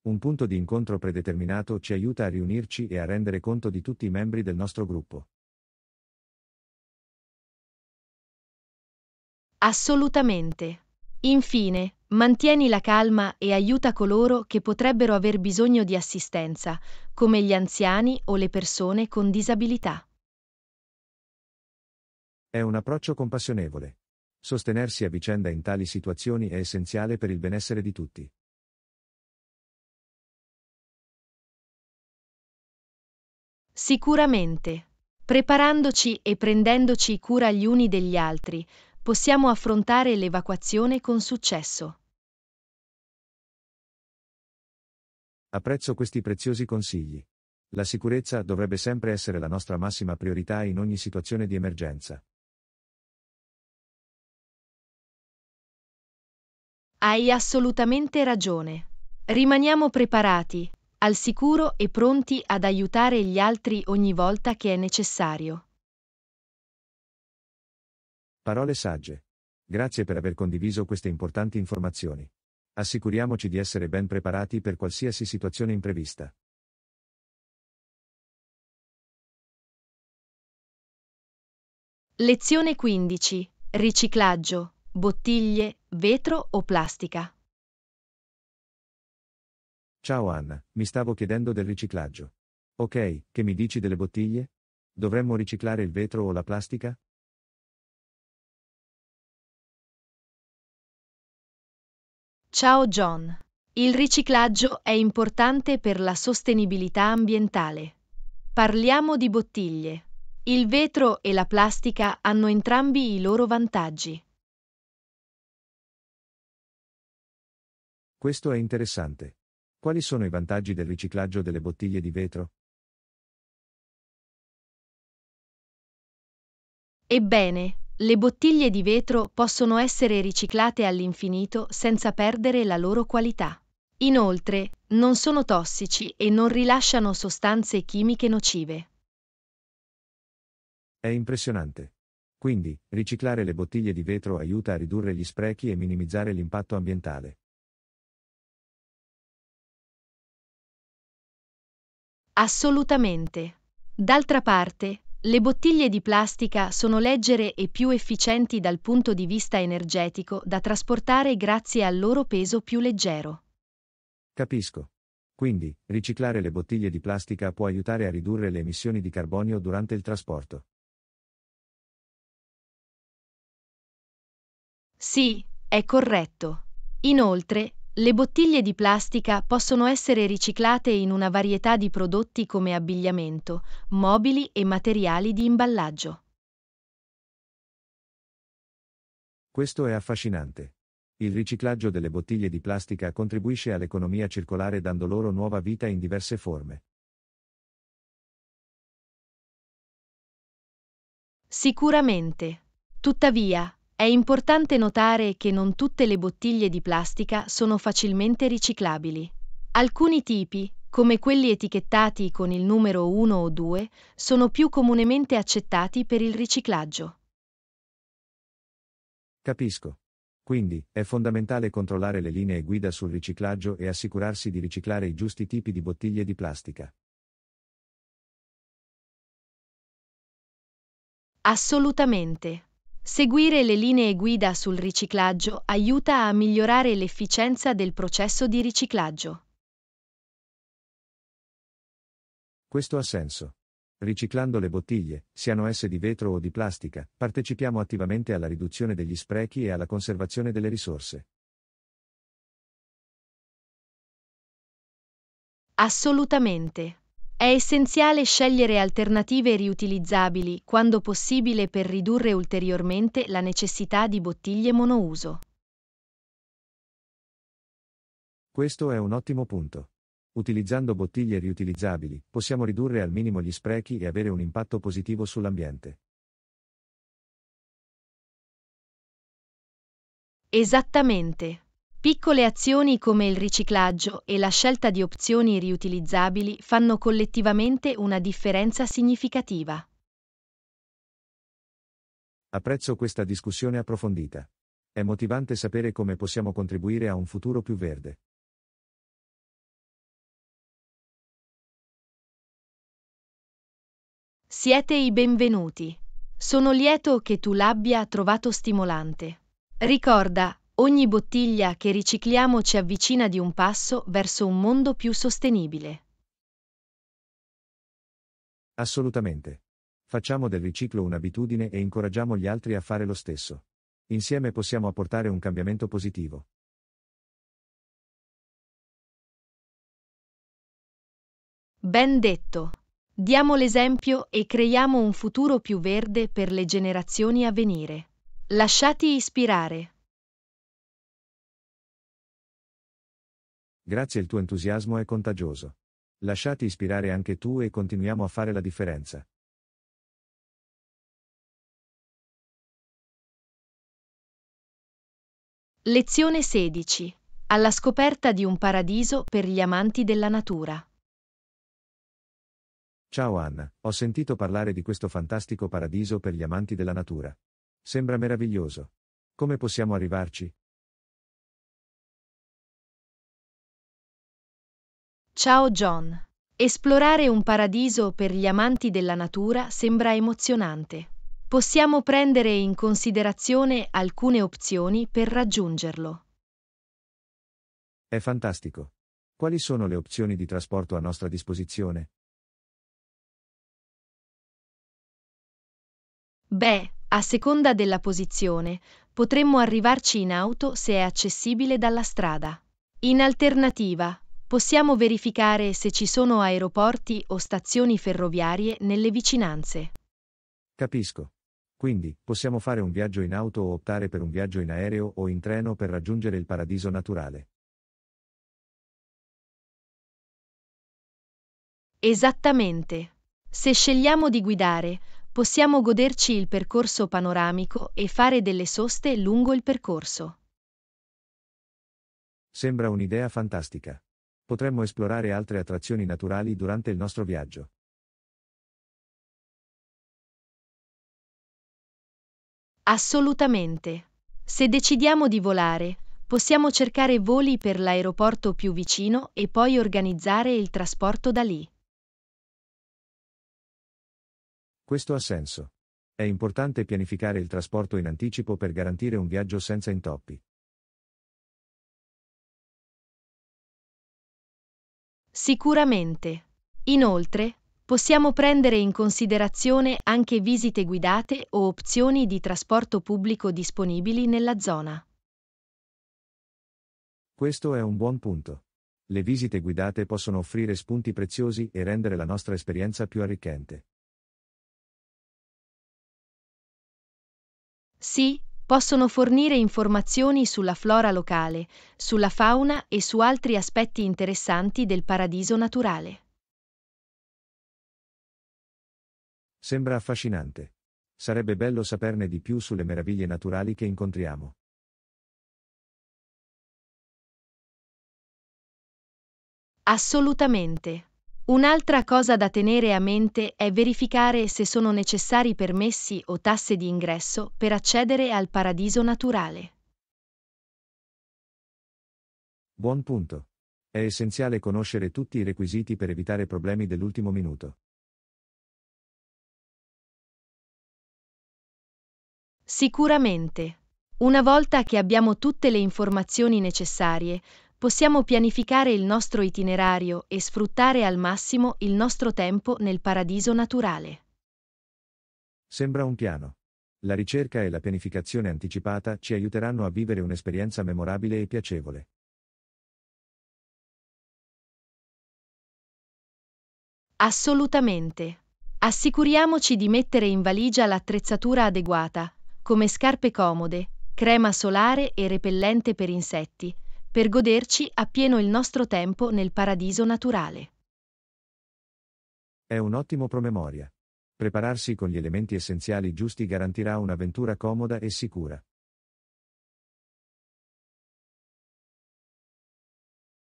Un punto di incontro predeterminato ci aiuta a riunirci e a rendere conto di tutti i membri del nostro gruppo. Assolutamente. Infine, mantieni la calma e aiuta coloro che potrebbero aver bisogno di assistenza, come gli anziani o le persone con disabilità. È un approccio compassionevole. Sostenersi a vicenda in tali situazioni è essenziale per il benessere di tutti. Sicuramente, preparandoci e prendendoci cura gli uni degli altri, possiamo affrontare l'evacuazione con successo. Apprezzo questi preziosi consigli. La sicurezza dovrebbe sempre essere la nostra massima priorità in ogni situazione di emergenza. Hai assolutamente ragione. Rimaniamo preparati, al sicuro e pronti ad aiutare gli altri ogni volta che è necessario. Parole sagge. Grazie per aver condiviso queste importanti informazioni. Assicuriamoci di essere ben preparati per qualsiasi situazione imprevista. Lezione 15. Riciclaggio. Bottiglie, vetro o plastica. Ciao Anna, mi stavo chiedendo del riciclaggio. Ok, che mi dici delle bottiglie? Dovremmo riciclare il vetro o la plastica? Ciao John. Il riciclaggio è importante per la sostenibilità ambientale. Parliamo di bottiglie. Il vetro e la plastica hanno entrambi i loro vantaggi. Questo è interessante. Quali sono i vantaggi del riciclaggio delle bottiglie di vetro? Ebbene, le bottiglie di vetro possono essere riciclate all'infinito senza perdere la loro qualità. Inoltre, non sono tossici e non rilasciano sostanze chimiche nocive. È impressionante. Quindi, riciclare le bottiglie di vetro aiuta a ridurre gli sprechi e minimizzare l'impatto ambientale. Assolutamente. D'altra parte, le bottiglie di plastica sono leggere e più efficienti dal punto di vista energetico da trasportare grazie al loro peso più leggero. Capisco. Quindi, riciclare le bottiglie di plastica può aiutare a ridurre le emissioni di carbonio durante il trasporto. Sì, è corretto. Inoltre, le bottiglie di plastica possono essere riciclate in una varietà di prodotti come abbigliamento, mobili e materiali di imballaggio. Questo è affascinante. Il riciclaggio delle bottiglie di plastica contribuisce all'economia circolare dando loro nuova vita in diverse forme. Sicuramente. Tuttavia, è importante notare che non tutte le bottiglie di plastica sono facilmente riciclabili. Alcuni tipi, come quelli etichettati con il numero 1 o 2, sono più comunemente accettati per il riciclaggio. Capisco. Quindi, è fondamentale controllare le linee guida sul riciclaggio e assicurarsi di riciclare i giusti tipi di bottiglie di plastica. Assolutamente. Seguire le linee guida sul riciclaggio aiuta a migliorare l'efficienza del processo di riciclaggio. Questo ha senso. Riciclando le bottiglie, siano esse di vetro o di plastica, partecipiamo attivamente alla riduzione degli sprechi e alla conservazione delle risorse. Assolutamente. È essenziale scegliere alternative riutilizzabili quando possibile per ridurre ulteriormente la necessità di bottiglie monouso. Questo è un ottimo punto. Utilizzando bottiglie riutilizzabili, possiamo ridurre al minimo gli sprechi e avere un impatto positivo sull'ambiente. Esattamente. Piccole azioni come il riciclaggio e la scelta di opzioni riutilizzabili fanno collettivamente una differenza significativa. Apprezzo questa discussione approfondita. È motivante sapere come possiamo contribuire a un futuro più verde. Siete i benvenuti. Sono lieto che tu l'abbia trovato stimolante. Ricorda, Ogni bottiglia che ricicliamo ci avvicina di un passo verso un mondo più sostenibile. Assolutamente. Facciamo del riciclo un'abitudine e incoraggiamo gli altri a fare lo stesso. Insieme possiamo apportare un cambiamento positivo. Ben detto. Diamo l'esempio e creiamo un futuro più verde per le generazioni a venire. Lasciati ispirare. Grazie il tuo entusiasmo è contagioso. Lasciati ispirare anche tu e continuiamo a fare la differenza. Lezione 16. Alla scoperta di un paradiso per gli amanti della natura. Ciao Anna, ho sentito parlare di questo fantastico paradiso per gli amanti della natura. Sembra meraviglioso. Come possiamo arrivarci? Ciao John. Esplorare un paradiso per gli amanti della natura sembra emozionante. Possiamo prendere in considerazione alcune opzioni per raggiungerlo. È fantastico. Quali sono le opzioni di trasporto a nostra disposizione? Beh, a seconda della posizione, potremmo arrivarci in auto se è accessibile dalla strada. In alternativa, possiamo verificare se ci sono aeroporti o stazioni ferroviarie nelle vicinanze. Capisco. Quindi, possiamo fare un viaggio in auto o optare per un viaggio in aereo o in treno per raggiungere il paradiso naturale. Esattamente. Se scegliamo di guidare, possiamo goderci il percorso panoramico e fare delle soste lungo il percorso. Sembra un'idea fantastica potremmo esplorare altre attrazioni naturali durante il nostro viaggio. Assolutamente. Se decidiamo di volare, possiamo cercare voli per l'aeroporto più vicino e poi organizzare il trasporto da lì. Questo ha senso. È importante pianificare il trasporto in anticipo per garantire un viaggio senza intoppi. Sicuramente. Inoltre, possiamo prendere in considerazione anche visite guidate o opzioni di trasporto pubblico disponibili nella zona. Questo è un buon punto. Le visite guidate possono offrire spunti preziosi e rendere la nostra esperienza più arricchente. Sì, possono fornire informazioni sulla flora locale, sulla fauna e su altri aspetti interessanti del paradiso naturale. Sembra affascinante. Sarebbe bello saperne di più sulle meraviglie naturali che incontriamo. Assolutamente. Un'altra cosa da tenere a mente è verificare se sono necessari permessi o tasse di ingresso per accedere al paradiso naturale. Buon punto. È essenziale conoscere tutti i requisiti per evitare problemi dell'ultimo minuto. Sicuramente. Una volta che abbiamo tutte le informazioni necessarie, possiamo pianificare il nostro itinerario e sfruttare al massimo il nostro tempo nel paradiso naturale. Sembra un piano. La ricerca e la pianificazione anticipata ci aiuteranno a vivere un'esperienza memorabile e piacevole. Assolutamente. Assicuriamoci di mettere in valigia l'attrezzatura adeguata, come scarpe comode, crema solare e repellente per insetti, per goderci appieno il nostro tempo nel paradiso naturale. È un ottimo promemoria. Prepararsi con gli elementi essenziali giusti garantirà un'avventura comoda e sicura.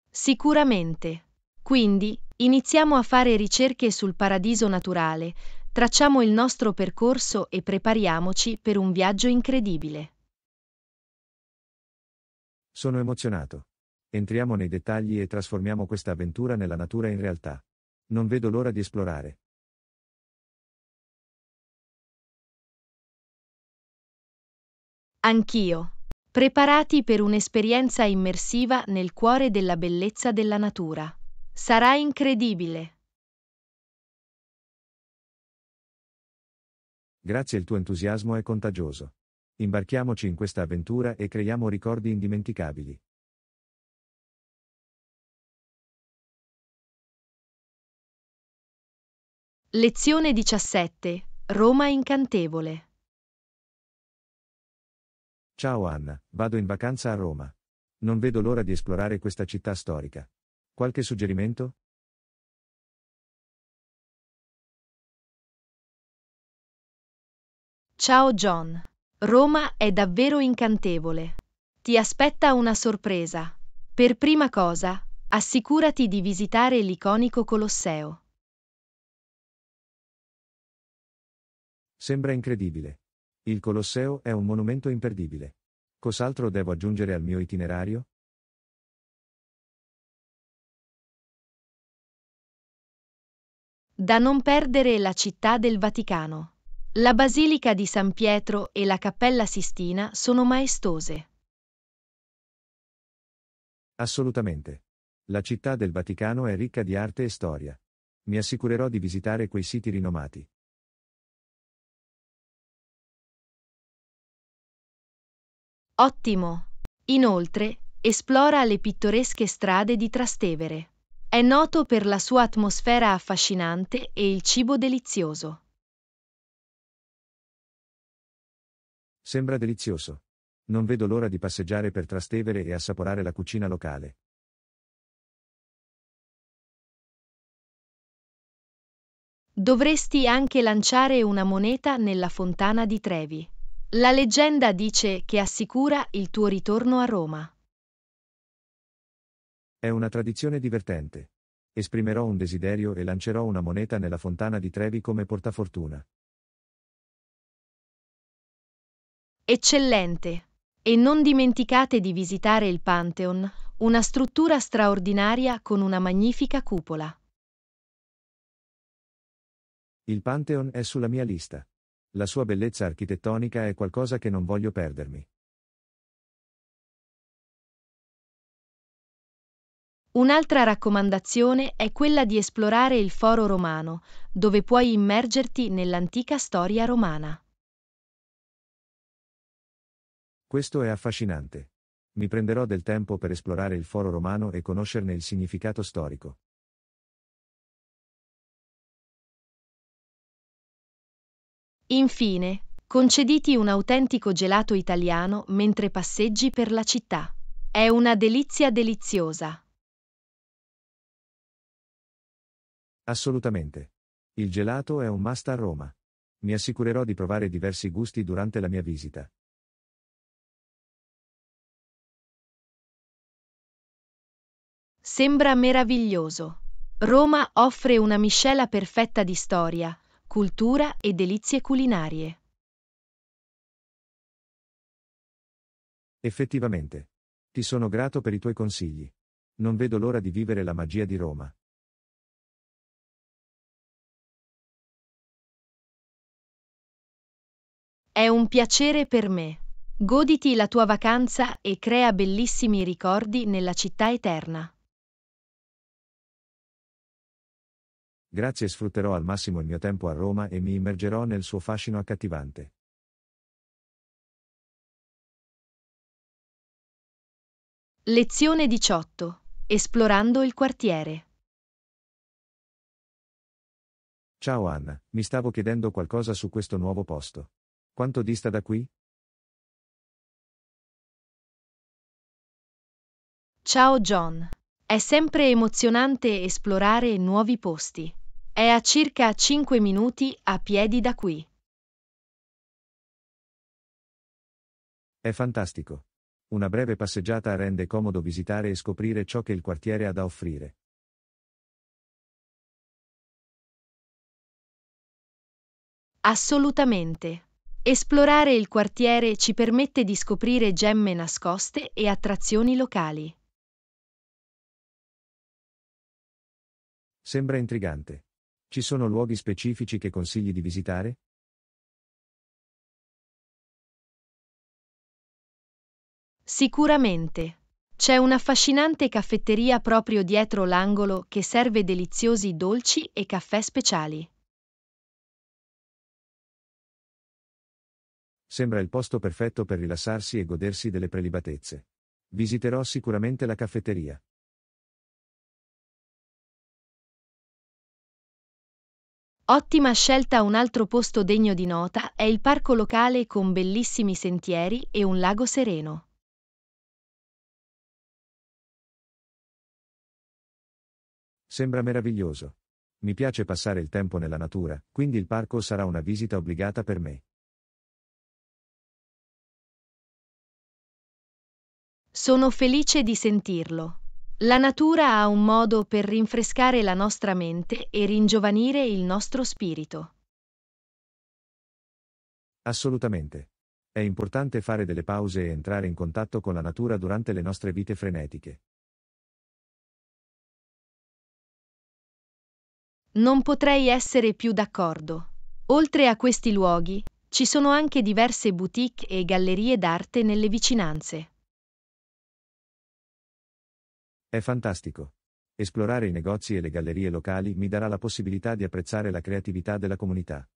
Sicuramente. Quindi, iniziamo a fare ricerche sul paradiso naturale, tracciamo il nostro percorso e prepariamoci per un viaggio incredibile. Sono emozionato. Entriamo nei dettagli e trasformiamo questa avventura nella natura in realtà. Non vedo l'ora di esplorare. Anch'io. Preparati per un'esperienza immersiva nel cuore della bellezza della natura. Sarà incredibile. Grazie, il tuo entusiasmo è contagioso. Imbarchiamoci in questa avventura e creiamo ricordi indimenticabili. Lezione 17. Roma incantevole. Ciao Anna, vado in vacanza a Roma. Non vedo l'ora di esplorare questa città storica. Qualche suggerimento? Ciao John. Roma è davvero incantevole. Ti aspetta una sorpresa. Per prima cosa, assicurati di visitare l'iconico Colosseo. Sembra incredibile. Il Colosseo è un monumento imperdibile. Cos'altro devo aggiungere al mio itinerario? Da non perdere la città del Vaticano. La Basilica di San Pietro e la Cappella Sistina sono maestose. Assolutamente. La città del Vaticano è ricca di arte e storia. Mi assicurerò di visitare quei siti rinomati. Ottimo! Inoltre, esplora le pittoresche strade di Trastevere. È noto per la sua atmosfera affascinante e il cibo delizioso. Sembra delizioso. Non vedo l'ora di passeggiare per Trastevere e assaporare la cucina locale. Dovresti anche lanciare una moneta nella fontana di Trevi. La leggenda dice che assicura il tuo ritorno a Roma. È una tradizione divertente. Esprimerò un desiderio e lancerò una moneta nella fontana di Trevi come portafortuna. Eccellente! E non dimenticate di visitare il Pantheon, una struttura straordinaria con una magnifica cupola. Il Pantheon è sulla mia lista. La sua bellezza architettonica è qualcosa che non voglio perdermi. Un'altra raccomandazione è quella di esplorare il Foro Romano, dove puoi immergerti nell'antica storia romana. Questo è affascinante. Mi prenderò del tempo per esplorare il foro romano e conoscerne il significato storico. Infine, concediti un autentico gelato italiano mentre passeggi per la città. È una delizia deliziosa. Assolutamente. Il gelato è un must a Roma. Mi assicurerò di provare diversi gusti durante la mia visita. Sembra meraviglioso. Roma offre una miscela perfetta di storia, cultura e delizie culinarie. Effettivamente. Ti sono grato per i tuoi consigli. Non vedo l'ora di vivere la magia di Roma. È un piacere per me. Goditi la tua vacanza e crea bellissimi ricordi nella città eterna. Grazie sfrutterò al massimo il mio tempo a Roma e mi immergerò nel suo fascino accattivante. Lezione 18. Esplorando il quartiere. Ciao Anna, mi stavo chiedendo qualcosa su questo nuovo posto. Quanto dista da qui? Ciao John, è sempre emozionante esplorare nuovi posti. È a circa 5 minuti a piedi da qui. È fantastico. Una breve passeggiata rende comodo visitare e scoprire ciò che il quartiere ha da offrire. Assolutamente. Esplorare il quartiere ci permette di scoprire gemme nascoste e attrazioni locali. Sembra intrigante. Ci sono luoghi specifici che consigli di visitare? Sicuramente. C'è un'affascinante caffetteria proprio dietro l'angolo che serve deliziosi dolci e caffè speciali. Sembra il posto perfetto per rilassarsi e godersi delle prelibatezze. Visiterò sicuramente la caffetteria. Ottima scelta un altro posto degno di nota è il parco locale con bellissimi sentieri e un lago sereno. Sembra meraviglioso. Mi piace passare il tempo nella natura, quindi il parco sarà una visita obbligata per me. Sono felice di sentirlo. La natura ha un modo per rinfrescare la nostra mente e ringiovanire il nostro spirito. Assolutamente. È importante fare delle pause e entrare in contatto con la natura durante le nostre vite frenetiche. Non potrei essere più d'accordo. Oltre a questi luoghi, ci sono anche diverse boutique e gallerie d'arte nelle vicinanze. È fantastico. Esplorare i negozi e le gallerie locali mi darà la possibilità di apprezzare la creatività della comunità.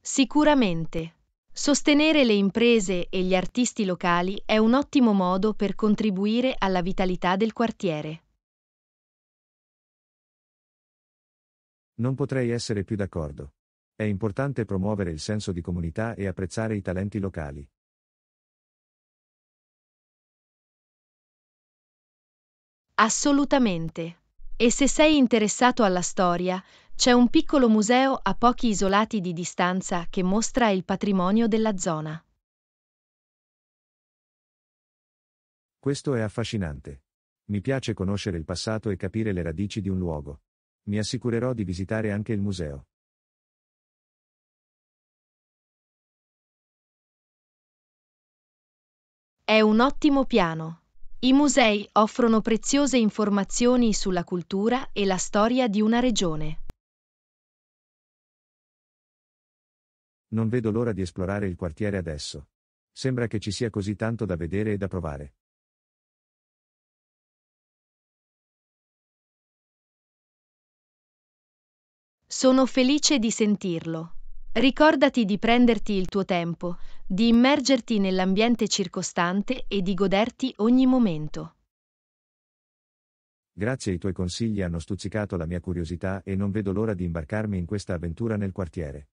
Sicuramente. Sostenere le imprese e gli artisti locali è un ottimo modo per contribuire alla vitalità del quartiere. Non potrei essere più d'accordo. È importante promuovere il senso di comunità e apprezzare i talenti locali. Assolutamente. E se sei interessato alla storia, c'è un piccolo museo a pochi isolati di distanza che mostra il patrimonio della zona. Questo è affascinante. Mi piace conoscere il passato e capire le radici di un luogo. Mi assicurerò di visitare anche il museo. È un ottimo piano. I musei offrono preziose informazioni sulla cultura e la storia di una regione. Non vedo l'ora di esplorare il quartiere adesso. Sembra che ci sia così tanto da vedere e da provare. Sono felice di sentirlo. Ricordati di prenderti il tuo tempo, di immergerti nell'ambiente circostante e di goderti ogni momento. Grazie ai tuoi consigli hanno stuzzicato la mia curiosità e non vedo l'ora di imbarcarmi in questa avventura nel quartiere.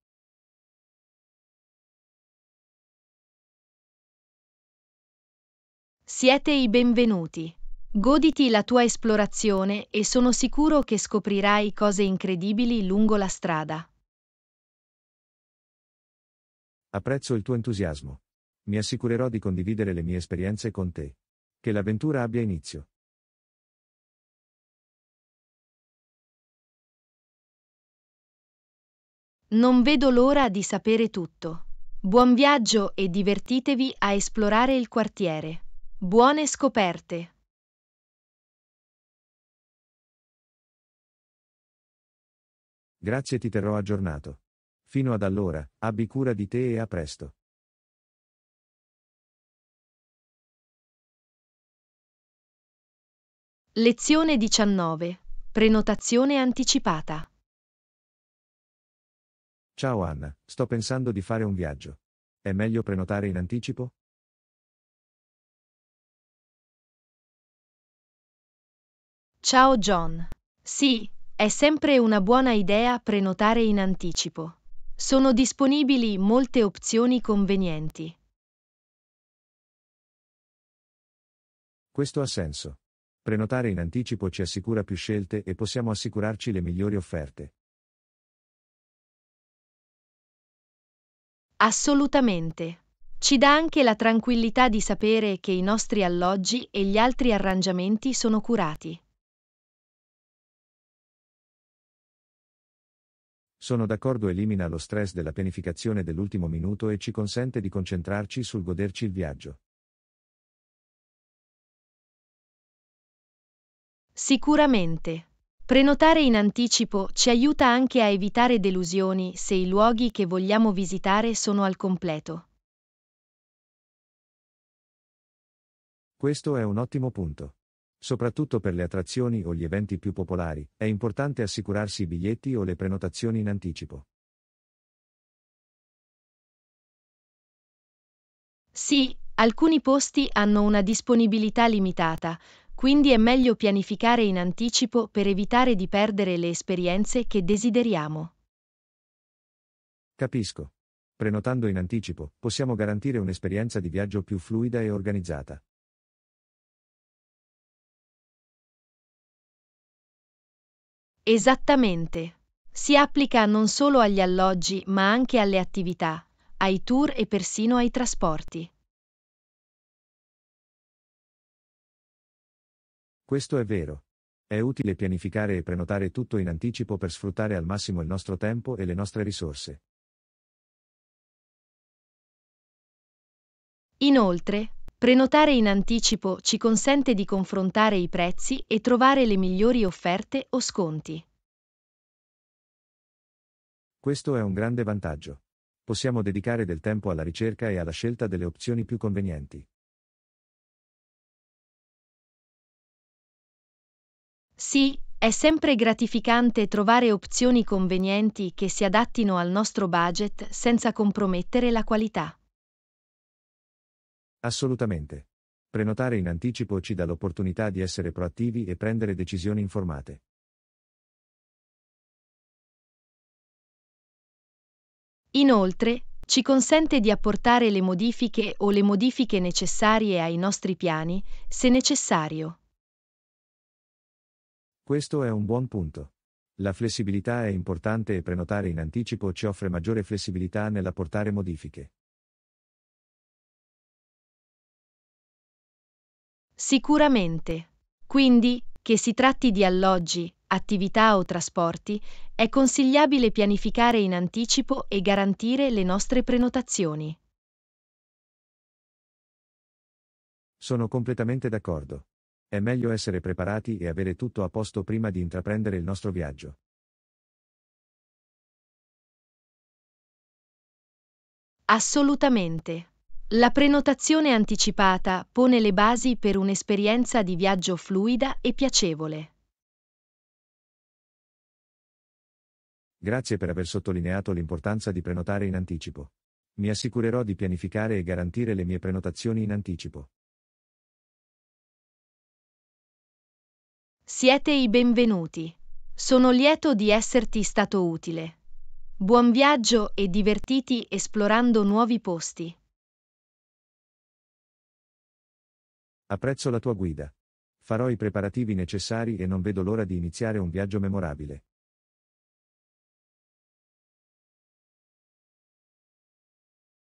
Siete i benvenuti. Goditi la tua esplorazione e sono sicuro che scoprirai cose incredibili lungo la strada. Apprezzo il tuo entusiasmo. Mi assicurerò di condividere le mie esperienze con te. Che l'avventura abbia inizio. Non vedo l'ora di sapere tutto. Buon viaggio e divertitevi a esplorare il quartiere. Buone scoperte! Grazie ti terrò aggiornato. Fino ad allora, abbi cura di te e a presto. Lezione 19. Prenotazione anticipata. Ciao Anna, sto pensando di fare un viaggio. È meglio prenotare in anticipo? Ciao John. Sì, è sempre una buona idea prenotare in anticipo. Sono disponibili molte opzioni convenienti. Questo ha senso. Prenotare in anticipo ci assicura più scelte e possiamo assicurarci le migliori offerte. Assolutamente. Ci dà anche la tranquillità di sapere che i nostri alloggi e gli altri arrangiamenti sono curati. Sono d'accordo elimina lo stress della pianificazione dell'ultimo minuto e ci consente di concentrarci sul goderci il viaggio. Sicuramente. Prenotare in anticipo ci aiuta anche a evitare delusioni se i luoghi che vogliamo visitare sono al completo. Questo è un ottimo punto. Soprattutto per le attrazioni o gli eventi più popolari, è importante assicurarsi i biglietti o le prenotazioni in anticipo. Sì, alcuni posti hanno una disponibilità limitata, quindi è meglio pianificare in anticipo per evitare di perdere le esperienze che desideriamo. Capisco. Prenotando in anticipo, possiamo garantire un'esperienza di viaggio più fluida e organizzata. Esattamente. Si applica non solo agli alloggi, ma anche alle attività, ai tour e persino ai trasporti. Questo è vero. È utile pianificare e prenotare tutto in anticipo per sfruttare al massimo il nostro tempo e le nostre risorse. Inoltre, Prenotare in anticipo ci consente di confrontare i prezzi e trovare le migliori offerte o sconti. Questo è un grande vantaggio. Possiamo dedicare del tempo alla ricerca e alla scelta delle opzioni più convenienti. Sì, è sempre gratificante trovare opzioni convenienti che si adattino al nostro budget senza compromettere la qualità. Assolutamente. Prenotare in anticipo ci dà l'opportunità di essere proattivi e prendere decisioni informate. Inoltre, ci consente di apportare le modifiche o le modifiche necessarie ai nostri piani, se necessario. Questo è un buon punto. La flessibilità è importante e prenotare in anticipo ci offre maggiore flessibilità nell'apportare modifiche. Sicuramente. Quindi, che si tratti di alloggi, attività o trasporti, è consigliabile pianificare in anticipo e garantire le nostre prenotazioni. Sono completamente d'accordo. È meglio essere preparati e avere tutto a posto prima di intraprendere il nostro viaggio. Assolutamente. La prenotazione anticipata pone le basi per un'esperienza di viaggio fluida e piacevole. Grazie per aver sottolineato l'importanza di prenotare in anticipo. Mi assicurerò di pianificare e garantire le mie prenotazioni in anticipo. Siete i benvenuti. Sono lieto di esserti stato utile. Buon viaggio e divertiti esplorando nuovi posti. Apprezzo la tua guida. Farò i preparativi necessari e non vedo l'ora di iniziare un viaggio memorabile.